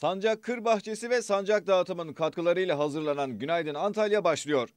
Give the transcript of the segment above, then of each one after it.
Sancak Kır Bahçesi ve Sancak Dağıtımı'nın katkılarıyla hazırlanan Günaydın Antalya başlıyor.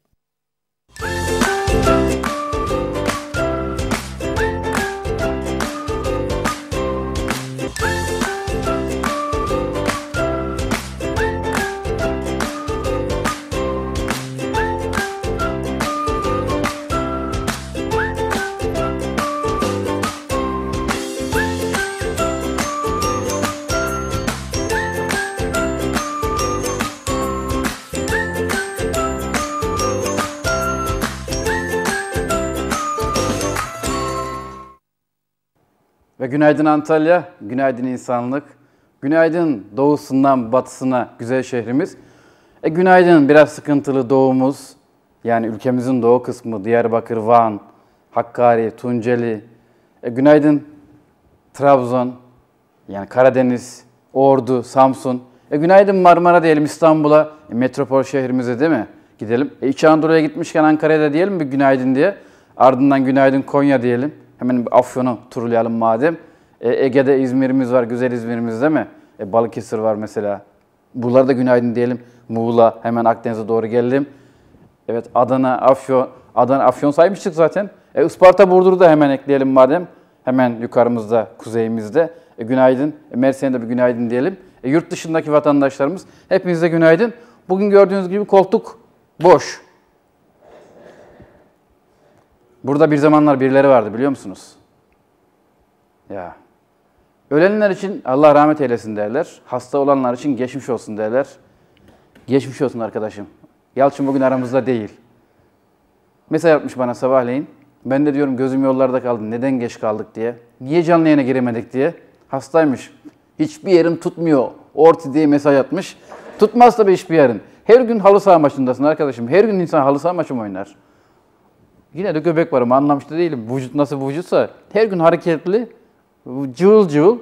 Ve günaydın Antalya, günaydın insanlık, günaydın doğusundan batısına güzel şehrimiz. E günaydın biraz sıkıntılı doğumuz, yani ülkemizin doğu kısmı Diyarbakır, Van, Hakkari, Tunceli. E günaydın Trabzon, yani Karadeniz, Ordu, Samsun. E günaydın Marmara diyelim İstanbul'a, e, metropol şehrimize değil mi? Gidelim. E İç Anadolu'ya gitmişken Ankara'ya da diyelim bir günaydın diye. Ardından günaydın Konya diyelim. Hemen Afyon'u turlayalım madem. E, Ege'de İzmir'imiz var, güzel İzmir'imiz değil mi? E, Balıkesir var mesela. Buralara da günaydın diyelim. Muğla, hemen Akdeniz'e doğru geldim Evet Adana, Afyon, Adana, Afyon saymıştık zaten. E, Isparta, Burdur'u da hemen ekleyelim madem. Hemen yukarımızda, kuzeyimizde. E, günaydın. E, Mersin'e de bir günaydın diyelim. E, yurt dışındaki vatandaşlarımız hepinize günaydın. Bugün gördüğünüz gibi koltuk boş. Burada bir zamanlar birileri vardı biliyor musunuz? Ya. Ölenler için Allah rahmet eylesin derler. Hasta olanlar için geçmiş olsun derler. Geçmiş olsun arkadaşım. Yalçın bugün aramızda değil. Mesaj yapmış bana sabahleyin. Ben de diyorum gözüm yollarda kaldı. Neden geç kaldık diye. Niye canlı yayına giremedik diye. Hastaymış. Hiçbir yerim tutmuyor. Orti diye mesaj atmış. Tutmaz tabii hiçbir yerin. Her gün halı saha maçındasın arkadaşım. Her gün insan halı saha maçı mı oynar? Yine de göbek var ama anlamış da değilim. Vücut nasıl vücutsa her gün hareketli, cıvıl cıvıl.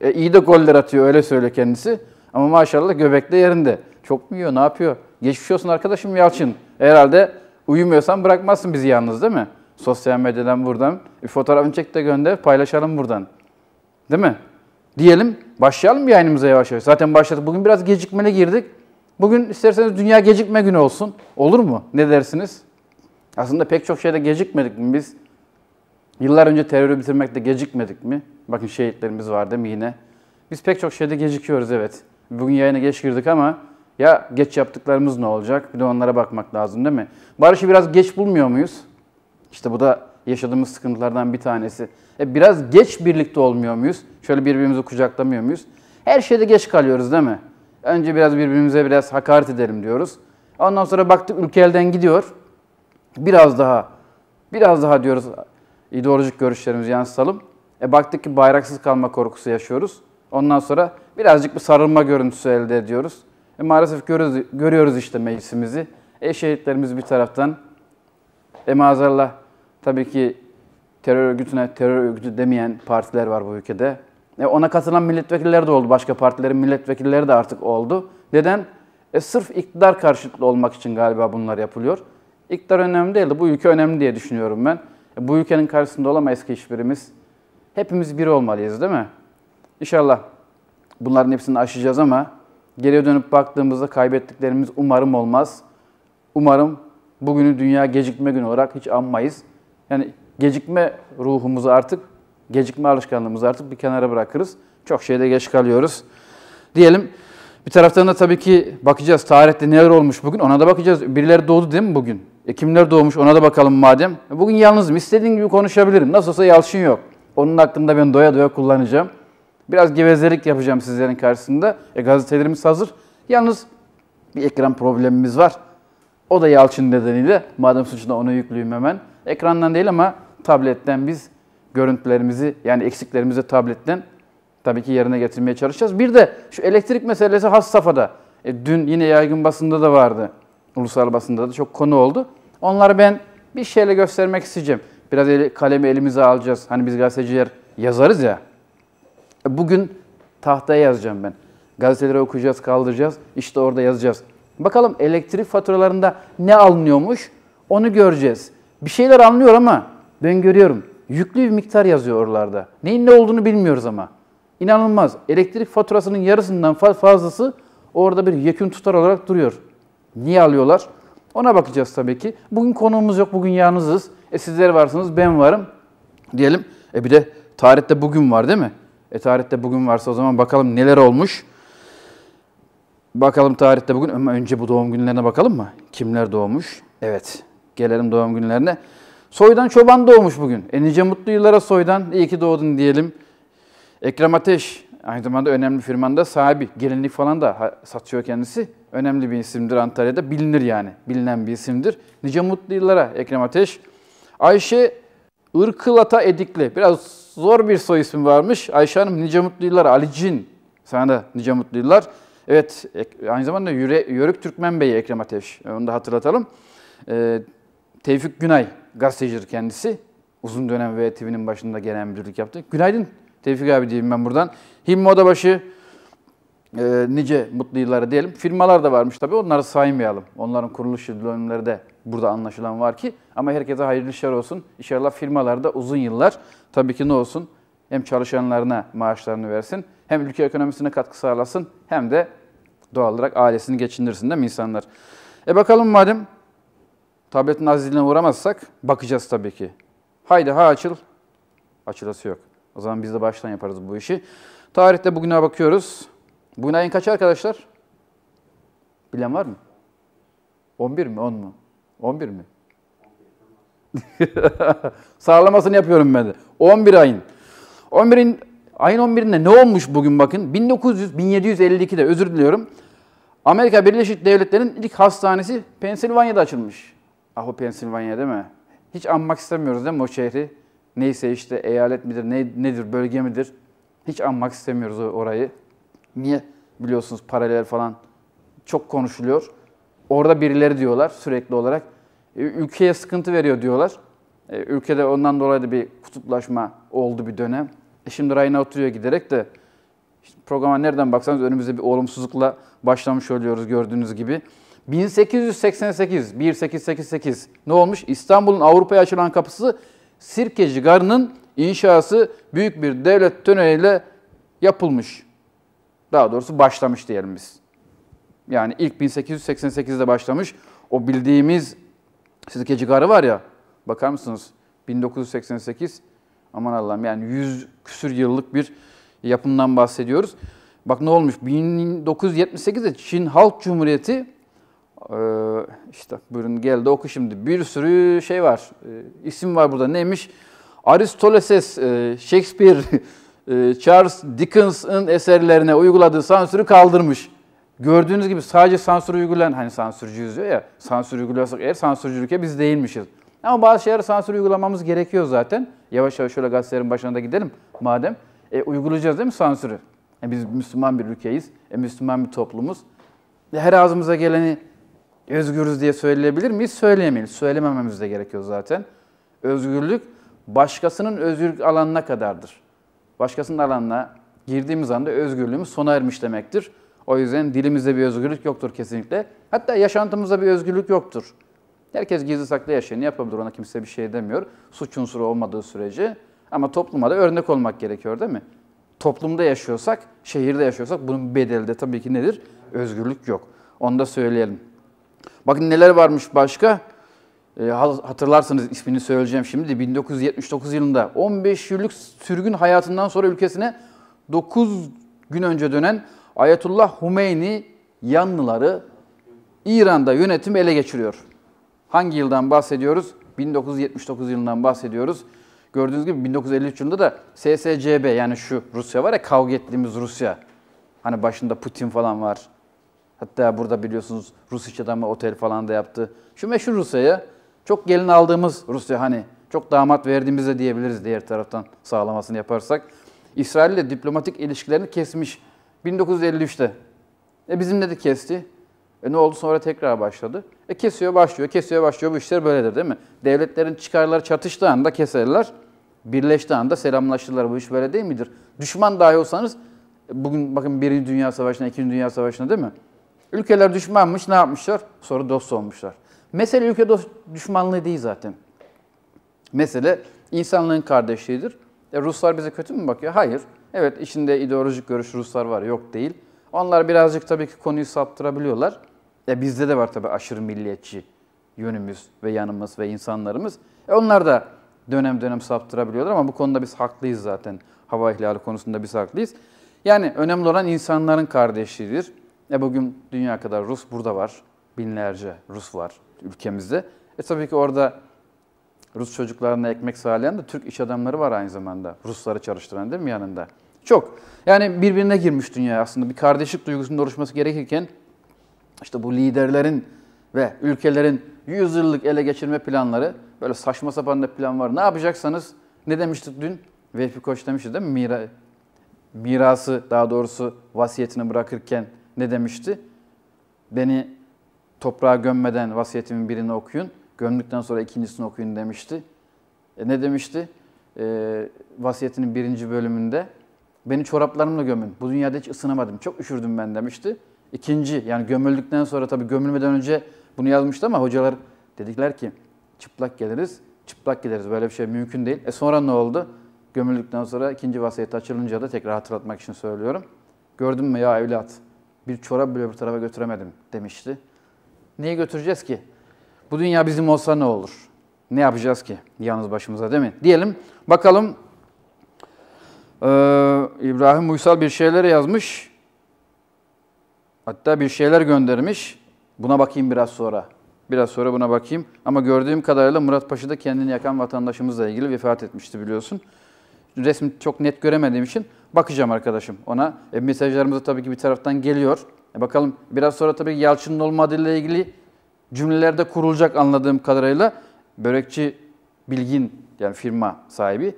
E, iyi de goller atıyor öyle söyle kendisi. Ama maşallah göbek de yerinde. Çok mu yiyor, ne yapıyor? Geçmiş olsun arkadaşım Yalçın. Herhalde uyumuyorsan bırakmazsın bizi yalnız değil mi? Sosyal medyadan buradan. Bir fotoğrafını çek de gönder, paylaşalım buradan. Değil mi? Diyelim, başlayalım yayınımıza yavaş yavaş. Zaten başladık. Bugün biraz gecikmeli girdik. Bugün isterseniz dünya gecikme günü olsun. Olur mu? Ne dersiniz? Aslında pek çok şeyde gecikmedik mi biz? Yıllar önce terörü bitirmekte gecikmedik mi? Bakın şehitlerimiz var değil mi yine? Biz pek çok şeyde gecikiyoruz evet. Bugün yayına geç girdik ama ya geç yaptıklarımız ne olacak? Bir de onlara bakmak lazım değil mi? Barış'ı biraz geç bulmuyor muyuz? İşte bu da yaşadığımız sıkıntılardan bir tanesi. E biraz geç birlikte olmuyor muyuz? Şöyle birbirimizi kucaklamıyor muyuz? Her şeyde geç kalıyoruz değil mi? Önce biraz birbirimize biraz hakaret edelim diyoruz. Ondan sonra baktık ülke elden gidiyor biraz daha biraz daha diyoruz ideolojik görüşlerimizi yansıtalım. E baktık ki bayraksız kalma korkusu yaşıyoruz. Ondan sonra birazcık bir sarılma görüntüsü elde ediyoruz. E maalesef görüyoruz, görüyoruz işte meclisimizi. E şehitlerimiz bir taraftan. E maazallah tabii ki terör örgütüne terör örgütü demeyen partiler var bu ülkede. E ona katılan milletvekilleri de oldu. Başka partilerin milletvekilleri de artık oldu. Neden? E sırf iktidar karşıtlığı olmak için galiba bunlar yapılıyor. İktidar önemli değil de bu ülke önemli diye düşünüyorum ben. E, bu ülkenin karşısında olamayız ki hiçbirimiz. Hepimiz bir olmalıyız değil mi? İnşallah bunların hepsini aşacağız ama geriye dönüp baktığımızda kaybettiklerimiz umarım olmaz. Umarım bugünü dünya gecikme günü olarak hiç anmayız. Yani gecikme ruhumuzu artık, gecikme alışkanlığımızı artık bir kenara bırakırız. Çok şeyde geç kalıyoruz. Diyelim bir taraftan da tabii ki bakacağız tarihte neler olmuş bugün ona da bakacağız. Birileri doğdu değil mi bugün? E kimler doğmuş ona da bakalım madem. bugün yalnızım. İstediğin gibi konuşabilirim. Nasıl olsa yalçın yok. Onun hakkında ben doya doya kullanacağım. Biraz gevezelik yapacağım sizlerin karşısında. E gazetelerimiz hazır. Yalnız bir ekran problemimiz var. O da Yalçın nedeniyle. Madem suçuna onu yüklüyüm hemen. Ekrandan değil ama tabletten biz görüntülerimizi yani eksiklerimizi tabletten tabii ki yerine getirmeye çalışacağız. Bir de şu elektrik meselesi has safhada. E, dün yine yaygın basında da vardı ulusal basında da çok konu oldu. Onları ben bir şeyle göstermek isteyeceğim. Biraz eli, kalemi elimize alacağız. Hani biz gazeteciler yazarız ya. E, bugün tahtaya yazacağım ben. Gazeteleri okuyacağız, kaldıracağız. İşte orada yazacağız. Bakalım elektrik faturalarında ne alınıyormuş onu göreceğiz. Bir şeyler anlıyor ama ben görüyorum. Yüklü bir miktar yazıyor oralarda. Neyin ne olduğunu bilmiyoruz ama. İnanılmaz. Elektrik faturasının yarısından fazlası orada bir yekün tutar olarak duruyor. Niye alıyorlar? Ona bakacağız tabii ki. Bugün konuğumuz yok, bugün yalnızız. E sizler varsınız, ben varım. Diyelim, e bir de tarihte bugün var değil mi? E tarihte bugün varsa o zaman bakalım neler olmuş. Bakalım tarihte bugün ama önce bu doğum günlerine bakalım mı? Kimler doğmuş? Evet. Gelelim doğum günlerine. Soydan Çoban doğmuş bugün. E nice mutlu yıllara Soydan. İyi ki doğdun diyelim. Ekrem Ateş Aynı zamanda önemli firmanın da sahibi. Gelinlik falan da satıyor kendisi. Önemli bir isimdir Antalya'da. Bilinir yani. Bilinen bir isimdir. Nice mutlu yıllara Ekrem Ateş. Ayşe Irkılata Edikli. Biraz zor bir soy ismi varmış. Ayşe Hanım nice mutlu yıllar. Ali Cin. Sana da nice mutlu yıllar. Evet aynı zamanda Yüre, Yörük Türkmen Bey'i Ekrem Ateş. Onu da hatırlatalım. Ee, Tevfik Günay gazetecidir kendisi. Uzun dönem VTV'nin başında gelen birlik yaptı. Günaydın Tevfik abi diyeyim ben buradan. Hilmi Odabaşı e, nice mutlu yılları diyelim. Firmalar da varmış tabii onları saymayalım. Onların kuruluş dönemleri de burada anlaşılan var ki. Ama herkese hayırlı işler olsun. İnşallah firmalarda uzun yıllar tabii ki ne olsun? Hem çalışanlarına maaşlarını versin, hem ülke ekonomisine katkı sağlasın, hem de doğal olarak ailesini geçindirsin değil mi insanlar? E bakalım madem tabletin azizliğine uğramazsak bakacağız tabii ki. Haydi ha açıl. Açılası yok. O zaman biz de baştan yaparız bu işi. Tarihte bugüne bakıyoruz. Bugün ayın kaçı arkadaşlar? Bilen var mı? 11 mi 10 mu? 11 mi? Sağlamasını yapıyorum ben de. 11 ayın. 11'in ayın 11'inde ne olmuş bugün bakın? 1900 1752'de özür diliyorum. Amerika Birleşik Devletleri'nin ilk hastanesi Pensilvanya'da açılmış. Ah o Pensilvanya değil mi? Hiç anmak istemiyoruz değil mi o şehri? Neyse işte eyalet midir, ne, nedir, bölge midir? Hiç anmak istemiyoruz orayı. Niye? Biliyorsunuz paralel falan çok konuşuluyor. Orada birileri diyorlar sürekli olarak. E, ülkeye sıkıntı veriyor diyorlar. E, ülkede ondan dolayı da bir kutuplaşma oldu bir dönem. E şimdi rayına oturuyor giderek de işte programa nereden baksanız önümüzde bir olumsuzlukla başlamış oluyoruz gördüğünüz gibi. 1888, 1888 ne olmuş? İstanbul'un Avrupa'ya açılan kapısı Sirkeci Garı'nın İnşası büyük bir devlet tüneliyle yapılmış. Daha doğrusu başlamış diyelim biz. Yani ilk 1888'de başlamış. O bildiğimiz sirke cigarı var ya, bakar mısınız? 1988, aman Allah'ım yani 100 küsür yıllık bir yapımdan bahsediyoruz. Bak ne olmuş, 1978'de Çin Halk Cumhuriyeti, işte buyurun geldi oku şimdi, bir sürü şey var, isim var burada neymiş? Aristoteles, e, Shakespeare, e, Charles Dickens'ın eserlerine uyguladığı sansürü kaldırmış. Gördüğünüz gibi sadece sansür uygulayan, hani sansürcüyüz diyor ya, sansür uyguluyorsak eğer sansürcülük ya biz değilmişiz. Ama bazı şeylere sansür uygulamamız gerekiyor zaten. Yavaş yavaş şöyle gazetelerin başına da gidelim madem. E, uygulayacağız değil mi sansürü? E, biz Müslüman bir ülkeyiz, e, Müslüman bir toplumuz. E, her ağzımıza geleni özgürüz diye söyleyebilir miyiz? Söyleyemeyiz. Söylemememiz de gerekiyor zaten. Özgürlük başkasının özgürlük alanına kadardır. Başkasının alanına girdiğimiz anda özgürlüğümüz sona ermiş demektir. O yüzden dilimizde bir özgürlük yoktur kesinlikle. Hatta yaşantımızda bir özgürlük yoktur. Herkes gizli saklı yaşayını yapabilir. Ona kimse bir şey demiyor. Suç unsuru olmadığı sürece. Ama topluma da örnek olmak gerekiyor değil mi? Toplumda yaşıyorsak, şehirde yaşıyorsak bunun bedeli de tabii ki nedir? Özgürlük yok. Onu da söyleyelim. Bakın neler varmış başka? E, hatırlarsınız ismini söyleyeceğim şimdi. 1979 yılında 15 yıllık sürgün hayatından sonra ülkesine 9 gün önce dönen Ayetullah Humeyni yanlıları İran'da yönetim ele geçiriyor. Hangi yıldan bahsediyoruz? 1979 yılından bahsediyoruz. Gördüğünüz gibi 1953 yılında da SSCB yani şu Rusya var ya kavga ettiğimiz Rusya. Hani başında Putin falan var. Hatta burada biliyorsunuz Rus iç adamı otel falan da yaptı. Şu meşhur Rusya'ya çok gelin aldığımız Rusya hani çok damat verdiğimiz de diyebiliriz diğer taraftan sağlamasını yaparsak. İsrail ile diplomatik ilişkilerini kesmiş 1953'te. E bizimle de kesti. E ne oldu sonra tekrar başladı. E kesiyor başlıyor, kesiyor başlıyor. Bu işler böyledir değil mi? Devletlerin çıkarları çatıştığı anda keserler. Birleştiği anda selamlaştılar. Bu iş böyle değil midir? Düşman dahi olsanız e, bugün bakın Birinci Dünya Savaşı'na, İkinci Dünya Savaşı'na değil mi? Ülkeler düşmanmış ne yapmışlar? Sonra dost olmuşlar. Mesele ülke düşmanlığı değil zaten. Mesele insanlığın kardeşliğidir. E Ruslar bize kötü mü bakıyor? Hayır. Evet içinde ideolojik görüş Ruslar var yok değil. Onlar birazcık tabii ki konuyu saptırabiliyorlar. E bizde de var tabii aşırı milliyetçi yönümüz ve yanımız ve insanlarımız. E onlar da dönem dönem saptırabiliyorlar ama bu konuda biz haklıyız zaten. Hava ihlali konusunda biz haklıyız. Yani önemli olan insanların kardeşliğidir. E bugün dünya kadar Rus burada var. Binlerce Rus var ülkemizde. E tabii ki orada Rus çocuklarına ekmek sağlayan da Türk iş adamları var aynı zamanda. Rusları çalıştıran değil mi yanında? Çok. Yani birbirine girmiş dünya aslında. Bir kardeşlik duygusunun oluşması gerekirken işte bu liderlerin ve ülkelerin yüzyıllık ele geçirme planları böyle saçma sapan da plan var. Ne yapacaksanız ne demiştik dün? Vehbi Koç demişti değil mi? Mira, mirası daha doğrusu vasiyetini bırakırken ne demişti? Beni toprağa gömmeden vasiyetimin birini okuyun. Gömdükten sonra ikincisini okuyun demişti. E ne demişti? E, vasiyetinin birinci bölümünde beni çoraplarımla gömün. Bu dünyada hiç ısınamadım. Çok üşürdüm ben demişti. İkinci yani gömüldükten sonra tabii gömülmeden önce bunu yazmıştı ama hocalar dedikler ki çıplak geliriz, çıplak gideriz. Böyle bir şey mümkün değil. E sonra ne oldu? Gömüldükten sonra ikinci vasiyet açılınca da tekrar hatırlatmak için söylüyorum. Gördün mü ya evlat? Bir çorap bile bir tarafa götüremedim demişti. Neyi götüreceğiz ki? Bu dünya bizim olsa ne olur? Ne yapacağız ki yalnız başımıza değil mi? Diyelim bakalım ee, İbrahim Uysal bir şeyler yazmış. Hatta bir şeyler göndermiş. Buna bakayım biraz sonra. Biraz sonra buna bakayım. Ama gördüğüm kadarıyla Murat Paşa da kendini yakan vatandaşımızla ilgili vefat etmişti biliyorsun. Resmi çok net göremediğim için bakacağım arkadaşım ona. E, mesajlarımız tabii ki bir taraftan geliyor. E bakalım biraz sonra tabii Yalçın'ın olmadığıyla ilgili cümlelerde kurulacak anladığım kadarıyla börekçi Bilgin yani firma sahibi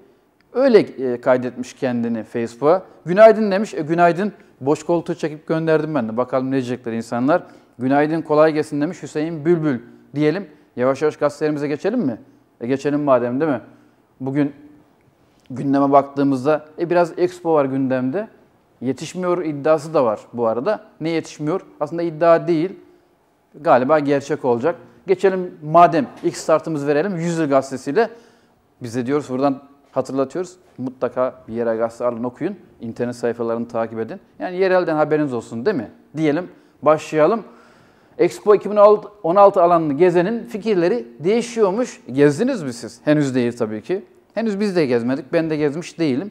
öyle e, kaydetmiş kendini Facebook'a. Günaydın demiş. E, günaydın. Boş koltuğu çekip gönderdim ben de. Bakalım ne diyecekler insanlar. Günaydın kolay gelsin demiş Hüseyin Bülbül diyelim. Yavaş yavaş gazetelerimize geçelim mi? E geçelim madem değil mi? Bugün gündeme baktığımızda e, biraz Expo var gündemde yetişmiyor iddiası da var bu arada. Ne yetişmiyor? Aslında iddia değil. Galiba gerçek olacak. Geçelim madem ilk startımız verelim Yüzyıl Gazetesi'yle. Biz de diyoruz buradan hatırlatıyoruz. Mutlaka bir yerel gazete alın okuyun. İnternet sayfalarını takip edin. Yani yerelden haberiniz olsun değil mi? Diyelim başlayalım. Expo 2016 alanını gezenin fikirleri değişiyormuş. Gezdiniz mi siz? Henüz değil tabii ki. Henüz biz de gezmedik. Ben de gezmiş değilim.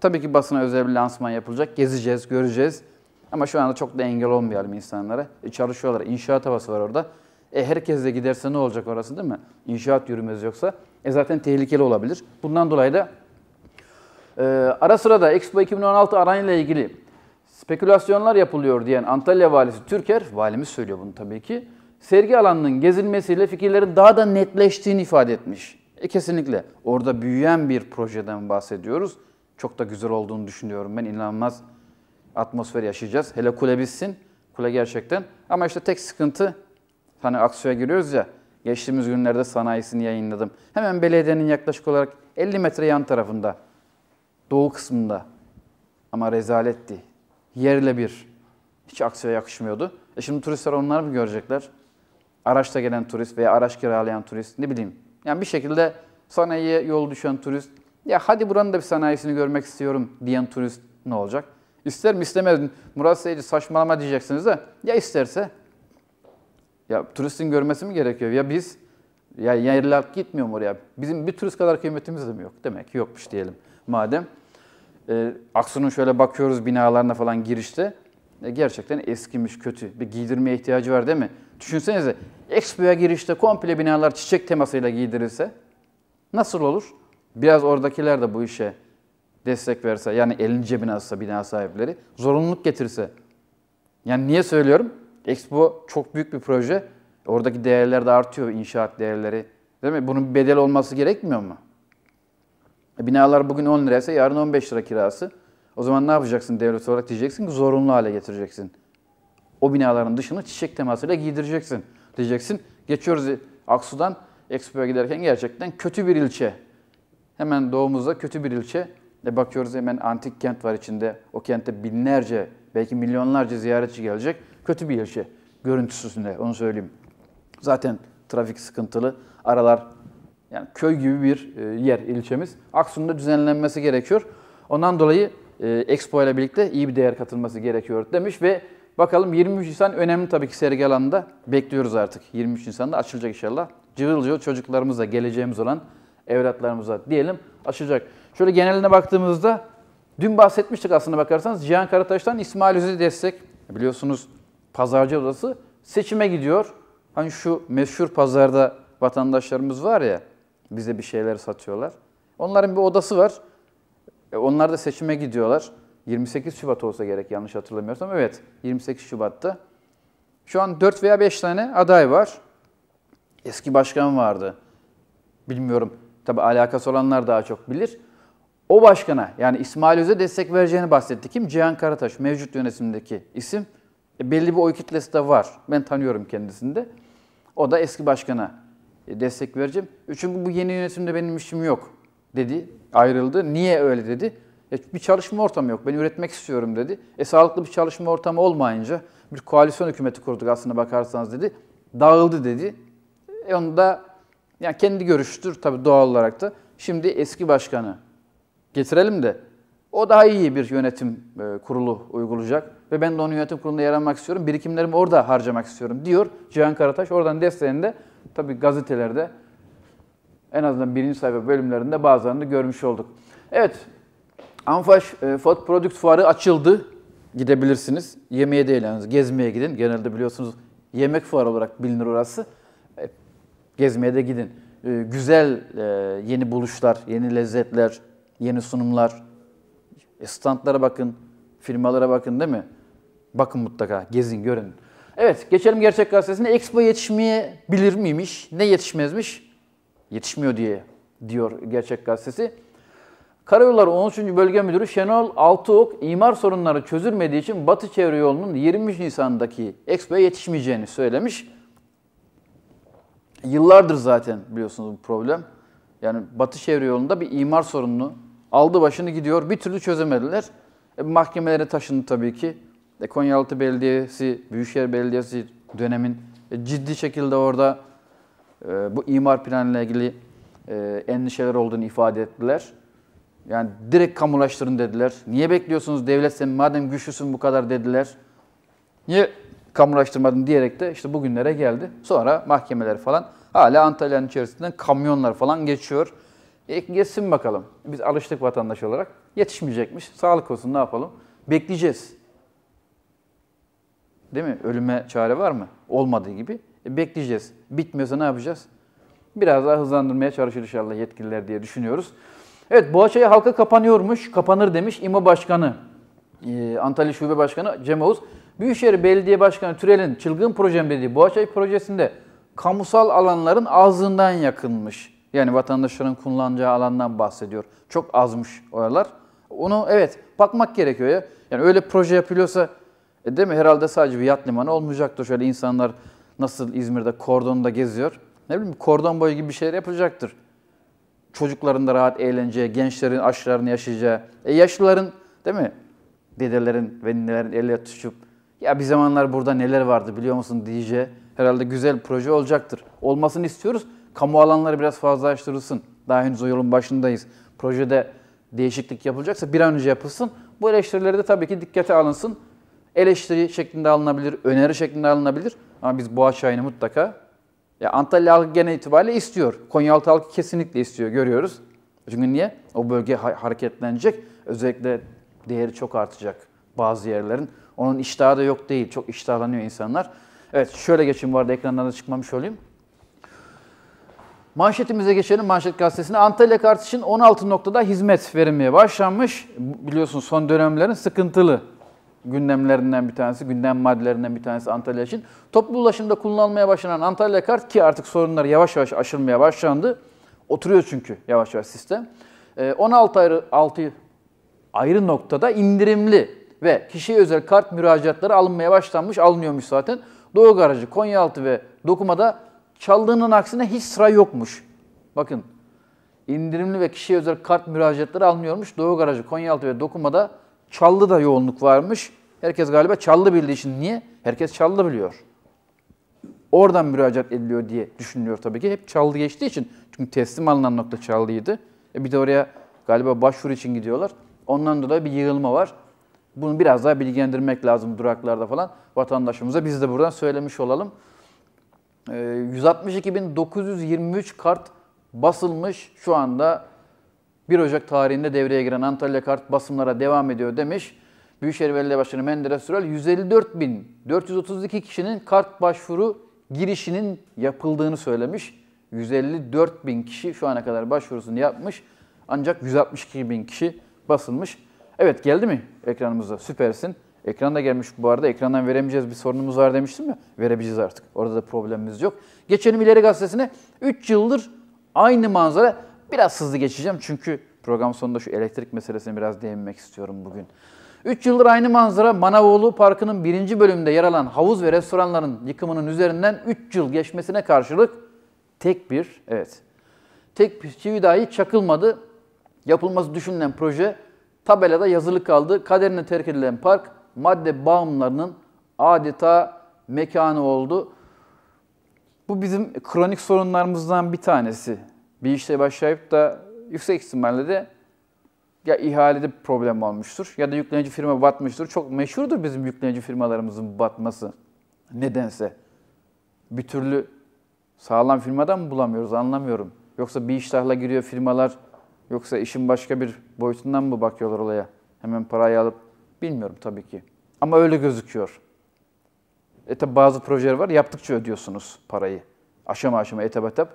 Tabii ki basına özel bir lansman yapılacak. Gezeceğiz, göreceğiz. Ama şu anda çok da engel olmayalım insanlara. E çalışıyorlar. İnşaat havası var orada. E herkes de giderse ne olacak orası değil mi? İnşaat yürümez yoksa. E zaten tehlikeli olabilir. Bundan dolayı da e, ara sıra da Expo 2016 arayla ilgili spekülasyonlar yapılıyor diyen Antalya valisi Türker, valimiz söylüyor bunu tabii ki, sergi alanının gezilmesiyle fikirlerin daha da netleştiğini ifade etmiş. E kesinlikle orada büyüyen bir projeden bahsediyoruz. Çok da güzel olduğunu düşünüyorum. Ben inanılmaz atmosfer yaşayacağız. Hele kule bitsin. Kule gerçekten. Ama işte tek sıkıntı hani Aksu'ya giriyoruz ya. Geçtiğimiz günlerde sanayisini yayınladım. Hemen belediyenin yaklaşık olarak 50 metre yan tarafında. Doğu kısmında. Ama rezaletti. Yerle bir. Hiç Aksu'ya yakışmıyordu. E şimdi turistler onları mı görecekler? Araçta gelen turist veya araç kiralayan turist ne bileyim. Yani bir şekilde sanayiye yol düşen turist ya hadi buranın da bir sanayisini görmek istiyorum diyen turist ne olacak? İster mi istemez Murat Seyirci saçmalama diyeceksiniz de ya isterse? Ya turistin görmesi mi gerekiyor? Ya biz, ya yerler gitmiyor mu oraya? Bizim bir turist kadar kıymetimiz de mi yok? Demek yokmuş diyelim madem. E, Aksu'nun şöyle bakıyoruz binalarına falan girişte. E, gerçekten eskimiş, kötü. Bir giydirmeye ihtiyacı var değil mi? Düşünsenize, Expo'ya girişte komple binalar çiçek temasıyla giydirilse nasıl olur? Biraz oradakiler de bu işe destek verse, yani elin cebine atsa bina sahipleri, zorunluluk getirse. Yani niye söylüyorum? Expo çok büyük bir proje. Oradaki değerler de artıyor, inşaat değerleri. Değil mi? Bunun bedel olması gerekmiyor mu? E, binalar bugün 10 liraysa yarın 15 lira kirası. O zaman ne yapacaksın devlet olarak? Diyeceksin ki zorunlu hale getireceksin. O binaların dışını çiçek temasıyla giydireceksin. Diyeceksin geçiyoruz Aksu'dan Expo'ya giderken gerçekten kötü bir ilçe Hemen doğumuzda kötü bir ilçe. E bakıyoruz hemen antik kent var içinde. O kentte binlerce, belki milyonlarca ziyaretçi gelecek. Kötü bir ilçe görüntüsünde onu söyleyeyim. Zaten trafik sıkıntılı. Aralar yani köy gibi bir e, yer ilçemiz. Aksun'da düzenlenmesi gerekiyor. Ondan dolayı e, Expo ile birlikte iyi bir değer katılması gerekiyor demiş ve bakalım 23 Nisan önemli tabii ki sergi alanında bekliyoruz artık. 23 Nisan'da açılacak inşallah. Cıvıl cıvıl çocuklarımızla geleceğimiz olan evlatlarımıza diyelim açacak. Şöyle geneline baktığımızda dün bahsetmiştik aslında bakarsanız Cihan Karataş'tan İsmail Özel'i destek. Biliyorsunuz pazarcı odası seçime gidiyor. Hani şu meşhur pazarda vatandaşlarımız var ya bize bir şeyler satıyorlar. Onların bir odası var. E, onlar da seçime gidiyorlar. 28 Şubat olsa gerek yanlış hatırlamıyorsam. Evet 28 Şubat'ta. Şu an 4 veya 5 tane aday var. Eski başkan vardı. Bilmiyorum Tabi alakası olanlar daha çok bilir. O başkana yani İsmail Öz'e destek vereceğini bahsetti. Kim? Cihan Karataş mevcut yönetimdeki isim. E, belli bir oy kitlesi de var. Ben tanıyorum kendisini de. O da eski başkana e, destek vereceğim. Çünkü bu yeni yönetimde benim işim yok dedi. Ayrıldı. Niye öyle dedi? E, bir çalışma ortamı yok. Ben üretmek istiyorum dedi. E sağlıklı bir çalışma ortamı olmayınca bir koalisyon hükümeti kurduk aslında bakarsanız dedi. Dağıldı dedi. E onu da yani kendi görüştür tabii doğal olarak da. Şimdi eski başkanı getirelim de o daha iyi bir yönetim e, kurulu uygulayacak ve ben de onun yönetim kurulunda yer almak istiyorum. Birikimlerimi orada harcamak istiyorum diyor Cihan Karataş. Oradan desteğini de tabii gazetelerde en azından birinci sayfa bölümlerinde bazılarını görmüş olduk. Evet, Anfaş e, Ford Product Fuarı açıldı. Gidebilirsiniz. Yemeğe değil yalnız, gezmeye gidin. Genelde biliyorsunuz yemek fuarı olarak bilinir orası. Gezmeye de gidin. E, güzel e, yeni buluşlar, yeni lezzetler, yeni sunumlar. E, standlara bakın, firmalara bakın değil mi? Bakın mutlaka, gezin, görün. Evet, geçelim Gerçek Gazetesi'ne. Expo yetişmeye bilir miymiş? Ne yetişmezmiş? Yetişmiyor diye diyor Gerçek Gazetesi. Karayolları 13. Bölge Müdürü Şenol Altıok, imar sorunları çözülmediği için Batı Çevre Yolu'nun 23 Nisan'daki Expo'ya yetişmeyeceğini söylemiş. Yıllardır zaten biliyorsunuz bu problem. Yani Batı Şehri yolunda bir imar sorununu aldı başını gidiyor. Bir türlü çözemediler. E, mahkemelere taşındı tabii ki. E, Konyaaltı Belediyesi, Büyükşehir Belediyesi dönemin e, ciddi şekilde orada e, bu imar planıyla ilgili e, endişeler olduğunu ifade ettiler. Yani direkt kamulaştırın dediler. Niye bekliyorsunuz devlet sen madem güçlüsün bu kadar dediler. Niye kamulaştırmadım diyerek de işte bugünlere geldi. Sonra mahkemeler falan hala Antalya'nın içerisinden kamyonlar falan geçiyor. E, geçsin bakalım. Biz alıştık vatandaş olarak. Yetişmeyecekmiş. Sağlık olsun ne yapalım. Bekleyeceğiz. Değil mi? Ölüme çare var mı? Olmadığı gibi. E, bekleyeceğiz. Bitmiyorsa ne yapacağız? Biraz daha hızlandırmaya çalışır inşallah yetkililer diye düşünüyoruz. Evet Boğaçayı halka kapanıyormuş, kapanır demiş İMO Başkanı. Ee, Antalya Şube Başkanı Cem Oğuz. Büyükşehir Belediye Başkanı Türel'in çılgın projem dediği Boğaçay projesinde kamusal alanların ağzından yakınmış. Yani vatandaşların kullanacağı alandan bahsediyor. Çok azmış oralar. Onu evet bakmak gerekiyor ya. Yani öyle proje yapılıyorsa e değil mi herhalde sadece bir yat limanı olmayacaktır. Şöyle insanlar nasıl İzmir'de kordonda geziyor. Ne bileyim kordon boyu gibi bir şeyler yapılacaktır. Çocukların da rahat eğleneceği, gençlerin aşılarını yaşayacağı, e yaşlıların değil mi? Dedelerin ve ninelerin elle tutuşup ya bir zamanlar burada neler vardı biliyor musun DJ? Herhalde güzel proje olacaktır. Olmasını istiyoruz. Kamu alanları biraz fazla açtırılsın. Daha henüz o yolun başındayız. Projede değişiklik yapılacaksa bir an önce yapılsın. Bu eleştirileri de tabii ki dikkate alınsın. Eleştiri şeklinde alınabilir, öneri şeklinde alınabilir. Ama biz Boğaç ayını mutlaka ya Antalya halkı genel itibariyle istiyor. Konyaaltı halkı kesinlikle istiyor görüyoruz. Çünkü niye? O bölge hareketlenecek. Özellikle değeri çok artacak bazı yerlerin. Onun iştahı da yok değil. Çok iştahlanıyor insanlar. Evet şöyle geçin vardı ekranlarda çıkmamış olayım. Manşetimize geçelim manşet gazetesine. Antalya kart için 16 noktada hizmet verilmeye başlanmış. Biliyorsunuz son dönemlerin sıkıntılı gündemlerinden bir tanesi, gündem maddelerinden bir tanesi Antalya için. Toplu ulaşımda kullanılmaya başlanan Antalya Kart ki artık sorunlar yavaş yavaş aşılmaya başlandı. Oturuyor çünkü yavaş yavaş sistem. 16 ee, ayrı, 6 ayrı noktada indirimli ve kişiye özel kart müracaatları alınmaya başlanmış, alınıyormuş zaten. Doğu Garajı, Konyaaltı ve Dokuma'da çaldığının aksine hiç sıra yokmuş. Bakın indirimli ve kişiye özel kart müracaatları alınıyormuş. Doğu Garajı, Konyaaltı ve Dokuma'da çallı da yoğunluk varmış. Herkes galiba çallı bildiği için niye? Herkes çallı biliyor. Oradan müracaat ediliyor diye düşünülüyor tabii ki. Hep çallı geçtiği için. Çünkü teslim alınan nokta çallıydı. E bir de oraya galiba başvuru için gidiyorlar. Ondan dolayı bir yığılma var. Bunu biraz daha bilgilendirmek lazım duraklarda falan vatandaşımıza. Biz de buradan söylemiş olalım. 162.923 ee, kart basılmış. Şu anda 1 Ocak tarihinde devreye giren Antalya kart basımlara devam ediyor demiş. Büyükşehir Belediye Başkanı Menderes Sürel 154.432 kişinin kart başvuru girişinin yapıldığını söylemiş. 154.000 kişi şu ana kadar başvurusunu yapmış. Ancak 162.000 kişi basılmış. Evet geldi mi ekranımıza? Süpersin. Ekran da gelmiş bu arada. Ekrandan veremeyeceğiz bir sorunumuz var demiştim ya. Verebileceğiz artık. Orada da problemimiz yok. Geçelim ileri gazetesine. 3 yıldır aynı manzara. Biraz hızlı geçeceğim çünkü program sonunda şu elektrik meselesine biraz değinmek istiyorum bugün. 3 yıldır aynı manzara Manavoğlu Parkı'nın birinci bölümünde yer alan havuz ve restoranların yıkımının üzerinden 3 yıl geçmesine karşılık tek bir, evet, tek bir çivi dahi çakılmadı. Yapılması düşünülen proje tabelada yazılı kaldı. Kaderine terk edilen park madde bağımlarının adeta mekanı oldu. Bu bizim kronik sorunlarımızdan bir tanesi. Bir işte başlayıp da yüksek ihtimalle de ya ihalede problem olmuştur ya da yüklenici firma batmıştır. Çok meşhurdur bizim yüklenici firmalarımızın batması nedense. Bir türlü sağlam firmadan mı bulamıyoruz anlamıyorum. Yoksa bir iştahla giriyor firmalar Yoksa işin başka bir boyutundan mı bakıyorlar olaya? Hemen parayı alıp bilmiyorum tabii ki. Ama öyle gözüküyor. E tabi bazı projeler var. Yaptıkça ödüyorsunuz parayı. Aşama aşama, etap etap.